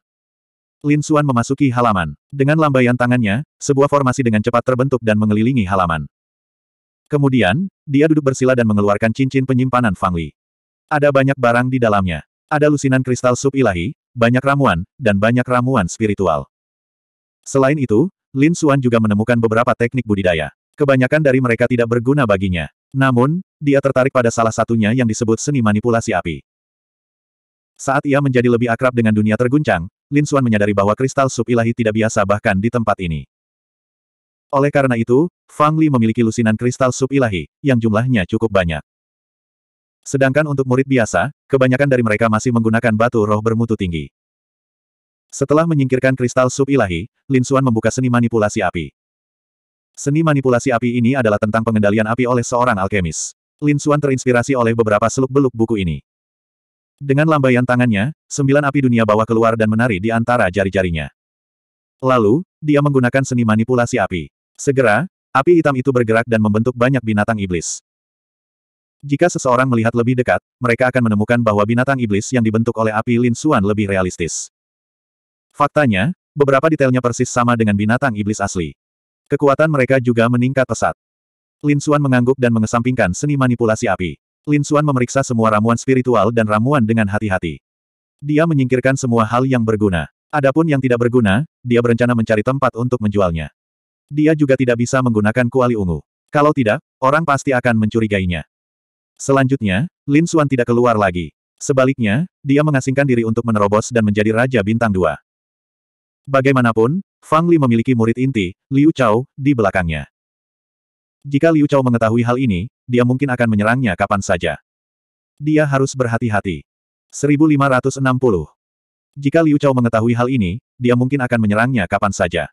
Speaker 1: Lin Suan memasuki halaman. Dengan lambaian tangannya, sebuah formasi dengan cepat terbentuk dan mengelilingi halaman. Kemudian, dia duduk bersila dan mengeluarkan cincin penyimpanan Fang Li. Ada banyak barang di dalamnya. Ada lusinan kristal sub ilahi, banyak ramuan, dan banyak ramuan spiritual. Selain itu, Lin Xuan juga menemukan beberapa teknik budidaya. Kebanyakan dari mereka tidak berguna baginya. Namun, dia tertarik pada salah satunya yang disebut seni manipulasi api. Saat ia menjadi lebih akrab dengan dunia terguncang, Lin Xuan menyadari bahwa kristal sub ilahi tidak biasa bahkan di tempat ini. Oleh karena itu, Fang Li memiliki lusinan kristal sub ilahi, yang jumlahnya cukup banyak. Sedangkan untuk murid biasa, kebanyakan dari mereka masih menggunakan batu roh bermutu tinggi. Setelah menyingkirkan kristal sub ilahi, Lin Xuan membuka seni manipulasi api. Seni manipulasi api ini adalah tentang pengendalian api oleh seorang alkemis. Lin Xuan terinspirasi oleh beberapa seluk-beluk buku ini. Dengan lambaian tangannya, sembilan api dunia bawah keluar dan menari di antara jari-jarinya. Lalu, dia menggunakan seni manipulasi api. Segera, api hitam itu bergerak dan membentuk banyak binatang iblis. Jika seseorang melihat lebih dekat, mereka akan menemukan bahwa binatang iblis yang dibentuk oleh api Lin Xuan lebih realistis. Faktanya, beberapa detailnya persis sama dengan binatang iblis asli. Kekuatan mereka juga meningkat pesat. Lin Xuan mengangguk dan mengesampingkan seni manipulasi api. Lin Xuan memeriksa semua ramuan spiritual dan ramuan dengan hati-hati. Dia menyingkirkan semua hal yang berguna. Adapun yang tidak berguna, dia berencana mencari tempat untuk menjualnya. Dia juga tidak bisa menggunakan kuali ungu. Kalau tidak, orang pasti akan mencurigainya. Selanjutnya, Lin Xuan tidak keluar lagi. Sebaliknya, dia mengasingkan diri untuk menerobos dan menjadi Raja Bintang Dua. Bagaimanapun, Fang Li memiliki murid inti, Liu Chao, di belakangnya. Jika Liu Chao mengetahui hal ini, dia mungkin akan menyerangnya kapan saja. Dia harus berhati-hati. 1560 Jika Liu Chao mengetahui hal ini, dia mungkin akan menyerangnya kapan saja.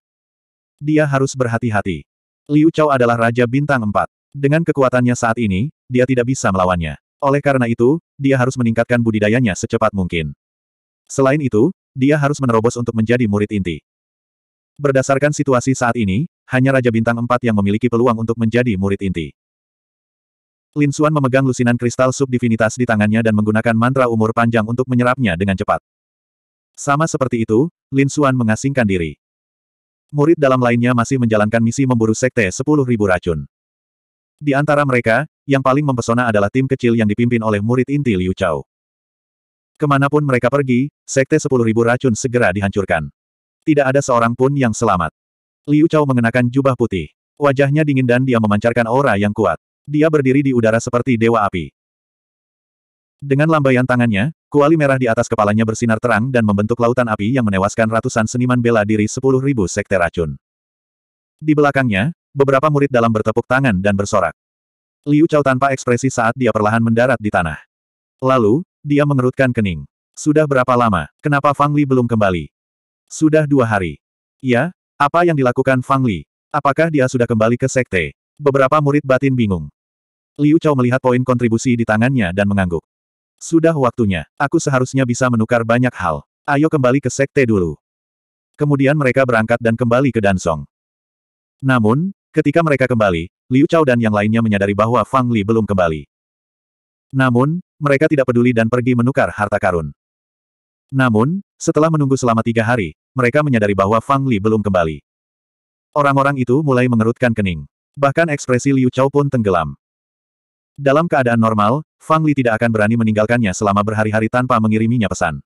Speaker 1: Dia harus berhati-hati. Liu Chao adalah Raja Bintang Empat. Dengan kekuatannya saat ini, dia tidak bisa melawannya. Oleh karena itu, dia harus meningkatkan budidayanya secepat mungkin. Selain itu, dia harus menerobos untuk menjadi murid inti. Berdasarkan situasi saat ini, hanya Raja Bintang Empat yang memiliki peluang untuk menjadi murid inti. Lin Xuan memegang lusinan kristal subdivinitas di tangannya dan menggunakan mantra umur panjang untuk menyerapnya dengan cepat. Sama seperti itu, Lin Xuan mengasingkan diri. Murid dalam lainnya masih menjalankan misi memburu sekte Ribu racun. Di antara mereka, yang paling mempesona adalah tim kecil yang dipimpin oleh murid inti Liu Chao. Kemanapun mereka pergi, sekte 10.000 racun segera dihancurkan. Tidak ada seorang pun yang selamat. Liu Chao mengenakan jubah putih. Wajahnya dingin dan dia memancarkan aura yang kuat. Dia berdiri di udara seperti dewa api. Dengan lambaian tangannya, kuali merah di atas kepalanya bersinar terang dan membentuk lautan api yang menewaskan ratusan seniman bela diri 10.000 sekte racun. Di belakangnya, Beberapa murid dalam bertepuk tangan dan bersorak. Liu Chao tanpa ekspresi saat dia perlahan mendarat di tanah. Lalu, dia mengerutkan kening. Sudah berapa lama, kenapa Fang Li belum kembali? Sudah dua hari. Ya, apa yang dilakukan Fang Li? Apakah dia sudah kembali ke sekte? Beberapa murid batin bingung. Liu Chao melihat poin kontribusi di tangannya dan mengangguk. Sudah waktunya, aku seharusnya bisa menukar banyak hal. Ayo kembali ke sekte dulu. Kemudian mereka berangkat dan kembali ke Dansong. Namun, Ketika mereka kembali, Liu Chao dan yang lainnya menyadari bahwa Fang Li belum kembali. Namun, mereka tidak peduli dan pergi menukar harta karun. Namun, setelah menunggu selama tiga hari, mereka menyadari bahwa Fang Li belum kembali. Orang-orang itu mulai mengerutkan kening. Bahkan ekspresi Liu Chao pun tenggelam. Dalam keadaan normal, Fang Li tidak akan berani meninggalkannya selama berhari-hari tanpa mengiriminya pesan.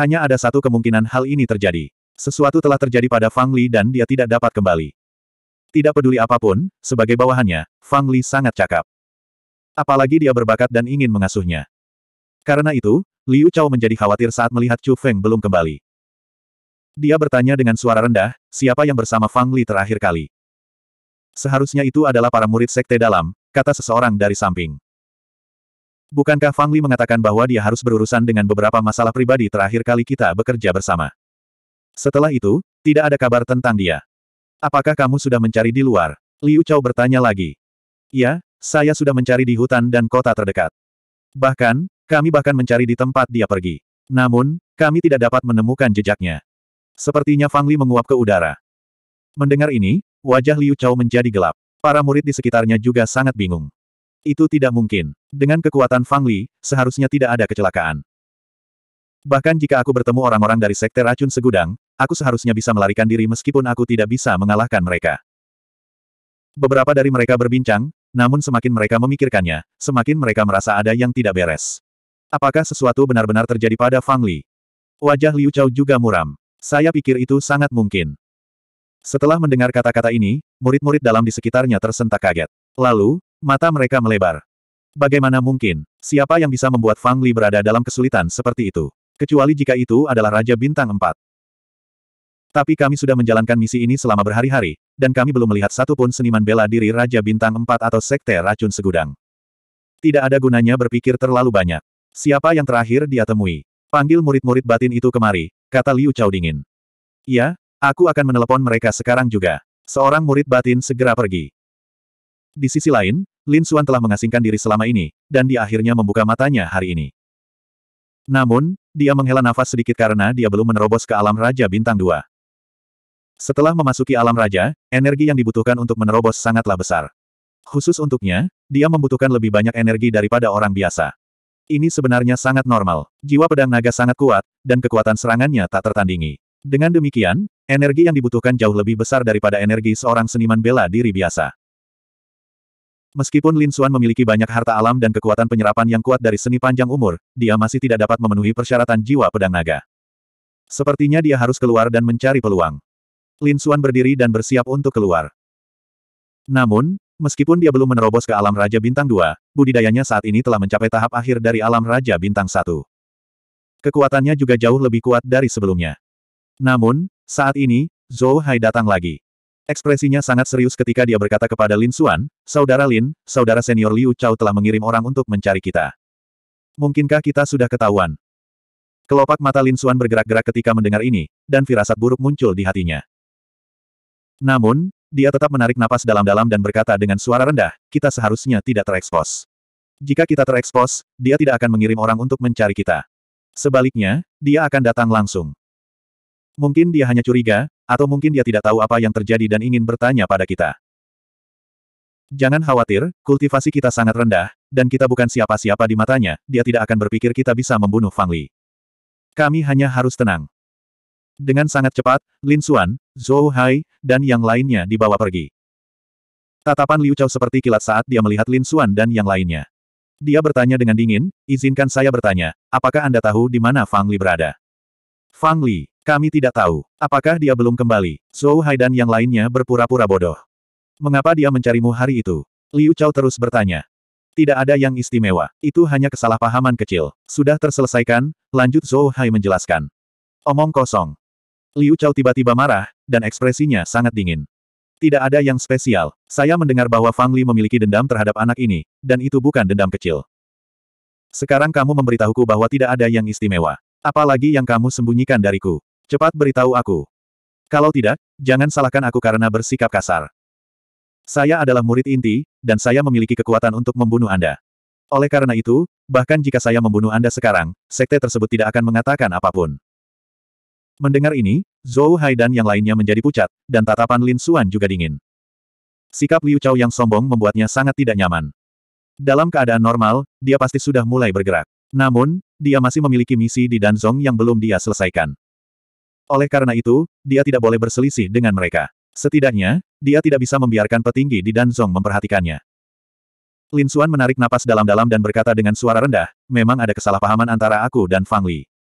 Speaker 1: Hanya ada satu kemungkinan hal ini terjadi. Sesuatu telah terjadi pada Fang Li dan dia tidak dapat kembali. Tidak peduli apapun, sebagai bawahannya, Fang Li sangat cakap. Apalagi dia berbakat dan ingin mengasuhnya. Karena itu, Liu Chao menjadi khawatir saat melihat Chu Feng belum kembali. Dia bertanya dengan suara rendah, siapa yang bersama Fang Li terakhir kali? Seharusnya itu adalah para murid sekte dalam, kata seseorang dari samping. Bukankah Fang Li mengatakan bahwa dia harus berurusan dengan beberapa masalah pribadi terakhir kali kita bekerja bersama? Setelah itu, tidak ada kabar tentang dia. Apakah kamu sudah mencari di luar? Liu Chao bertanya lagi. Ya, saya sudah mencari di hutan dan kota terdekat. Bahkan, kami bahkan mencari di tempat dia pergi. Namun, kami tidak dapat menemukan jejaknya. Sepertinya Fang Li menguap ke udara. Mendengar ini, wajah Liu Chao menjadi gelap. Para murid di sekitarnya juga sangat bingung. Itu tidak mungkin. Dengan kekuatan Fang Li, seharusnya tidak ada kecelakaan. Bahkan jika aku bertemu orang-orang dari Sekte Racun Segudang, aku seharusnya bisa melarikan diri meskipun aku tidak bisa mengalahkan mereka. Beberapa dari mereka berbincang, namun semakin mereka memikirkannya, semakin mereka merasa ada yang tidak beres. Apakah sesuatu benar-benar terjadi pada Fang Li? Wajah Liu Chao juga muram. Saya pikir itu sangat mungkin. Setelah mendengar kata-kata ini, murid-murid dalam di sekitarnya tersentak kaget. Lalu, mata mereka melebar. Bagaimana mungkin, siapa yang bisa membuat Fang Li berada dalam kesulitan seperti itu? Kecuali jika itu adalah Raja Bintang Empat. Tapi kami sudah menjalankan misi ini selama berhari-hari, dan kami belum melihat satupun seniman bela diri Raja Bintang 4 atau Sekte Racun Segudang. Tidak ada gunanya berpikir terlalu banyak. Siapa yang terakhir dia temui? Panggil murid-murid batin itu kemari, kata Liu Chao dingin. Ya, aku akan menelepon mereka sekarang juga. Seorang murid batin segera pergi. Di sisi lain, Lin Xuan telah mengasingkan diri selama ini, dan dia akhirnya membuka matanya hari ini. Namun, dia menghela nafas sedikit karena dia belum menerobos ke alam Raja Bintang 2. Setelah memasuki alam raja, energi yang dibutuhkan untuk menerobos sangatlah besar. Khusus untuknya, dia membutuhkan lebih banyak energi daripada orang biasa. Ini sebenarnya sangat normal. Jiwa pedang naga sangat kuat, dan kekuatan serangannya tak tertandingi. Dengan demikian, energi yang dibutuhkan jauh lebih besar daripada energi seorang seniman bela diri biasa. Meskipun Lin Xuan memiliki banyak harta alam dan kekuatan penyerapan yang kuat dari seni panjang umur, dia masih tidak dapat memenuhi persyaratan jiwa pedang naga. Sepertinya dia harus keluar dan mencari peluang. Lin Xuan berdiri dan bersiap untuk keluar. Namun, meskipun dia belum menerobos ke alam Raja Bintang 2, budidayanya saat ini telah mencapai tahap akhir dari alam Raja Bintang 1. Kekuatannya juga jauh lebih kuat dari sebelumnya. Namun, saat ini, Zhou Hai datang lagi. Ekspresinya sangat serius ketika dia berkata kepada Lin Xuan, Saudara Lin, Saudara senior Liu Chao telah mengirim orang untuk mencari kita. Mungkinkah kita sudah ketahuan? Kelopak mata Lin Xuan bergerak-gerak ketika mendengar ini, dan firasat buruk muncul di hatinya. Namun, dia tetap menarik napas dalam-dalam dan berkata dengan suara rendah, kita seharusnya tidak terekspos. Jika kita terekspos, dia tidak akan mengirim orang untuk mencari kita. Sebaliknya, dia akan datang langsung. Mungkin dia hanya curiga, atau mungkin dia tidak tahu apa yang terjadi dan ingin bertanya pada kita. Jangan khawatir, kultivasi kita sangat rendah, dan kita bukan siapa-siapa di matanya, dia tidak akan berpikir kita bisa membunuh Fang Li. Kami hanya harus tenang. Dengan sangat cepat, Lin Xuan, Zhou Hai, dan yang lainnya dibawa pergi. Tatapan Liu Chao seperti kilat saat dia melihat Lin Xuan dan yang lainnya. Dia bertanya dengan dingin, izinkan saya bertanya, apakah Anda tahu di mana Fang Li berada? Fang Li, kami tidak tahu. Apakah dia belum kembali? Zhou Hai dan yang lainnya berpura-pura bodoh. Mengapa dia mencarimu hari itu? Liu Chao terus bertanya. Tidak ada yang istimewa, itu hanya kesalahpahaman kecil. Sudah terselesaikan, lanjut Zhou Hai menjelaskan. Omong kosong, Liu Chao tiba-tiba marah, dan ekspresinya sangat dingin. Tidak ada yang spesial. Saya mendengar bahwa Fang Li memiliki dendam terhadap anak ini, dan itu bukan dendam kecil. Sekarang kamu memberitahuku bahwa tidak ada yang istimewa. Apalagi yang kamu sembunyikan dariku. Cepat beritahu aku. Kalau tidak, jangan salahkan aku karena bersikap kasar. Saya adalah murid inti, dan saya memiliki kekuatan untuk membunuh Anda. Oleh karena itu, bahkan jika saya membunuh Anda sekarang, sekte tersebut tidak akan mengatakan apapun. Mendengar ini, Zhou Hai dan yang lainnya menjadi pucat, dan tatapan Lin Xuan juga dingin. Sikap Liu Chao yang sombong membuatnya sangat tidak nyaman. Dalam keadaan normal, dia pasti sudah mulai bergerak. Namun, dia masih memiliki misi di Danzong yang belum dia selesaikan. Oleh karena itu, dia tidak boleh berselisih dengan mereka. Setidaknya, dia tidak bisa membiarkan petinggi di Danzong memperhatikannya. Lin Xuan menarik napas dalam-dalam dan berkata dengan suara rendah, memang ada kesalahpahaman antara aku dan Fang Li.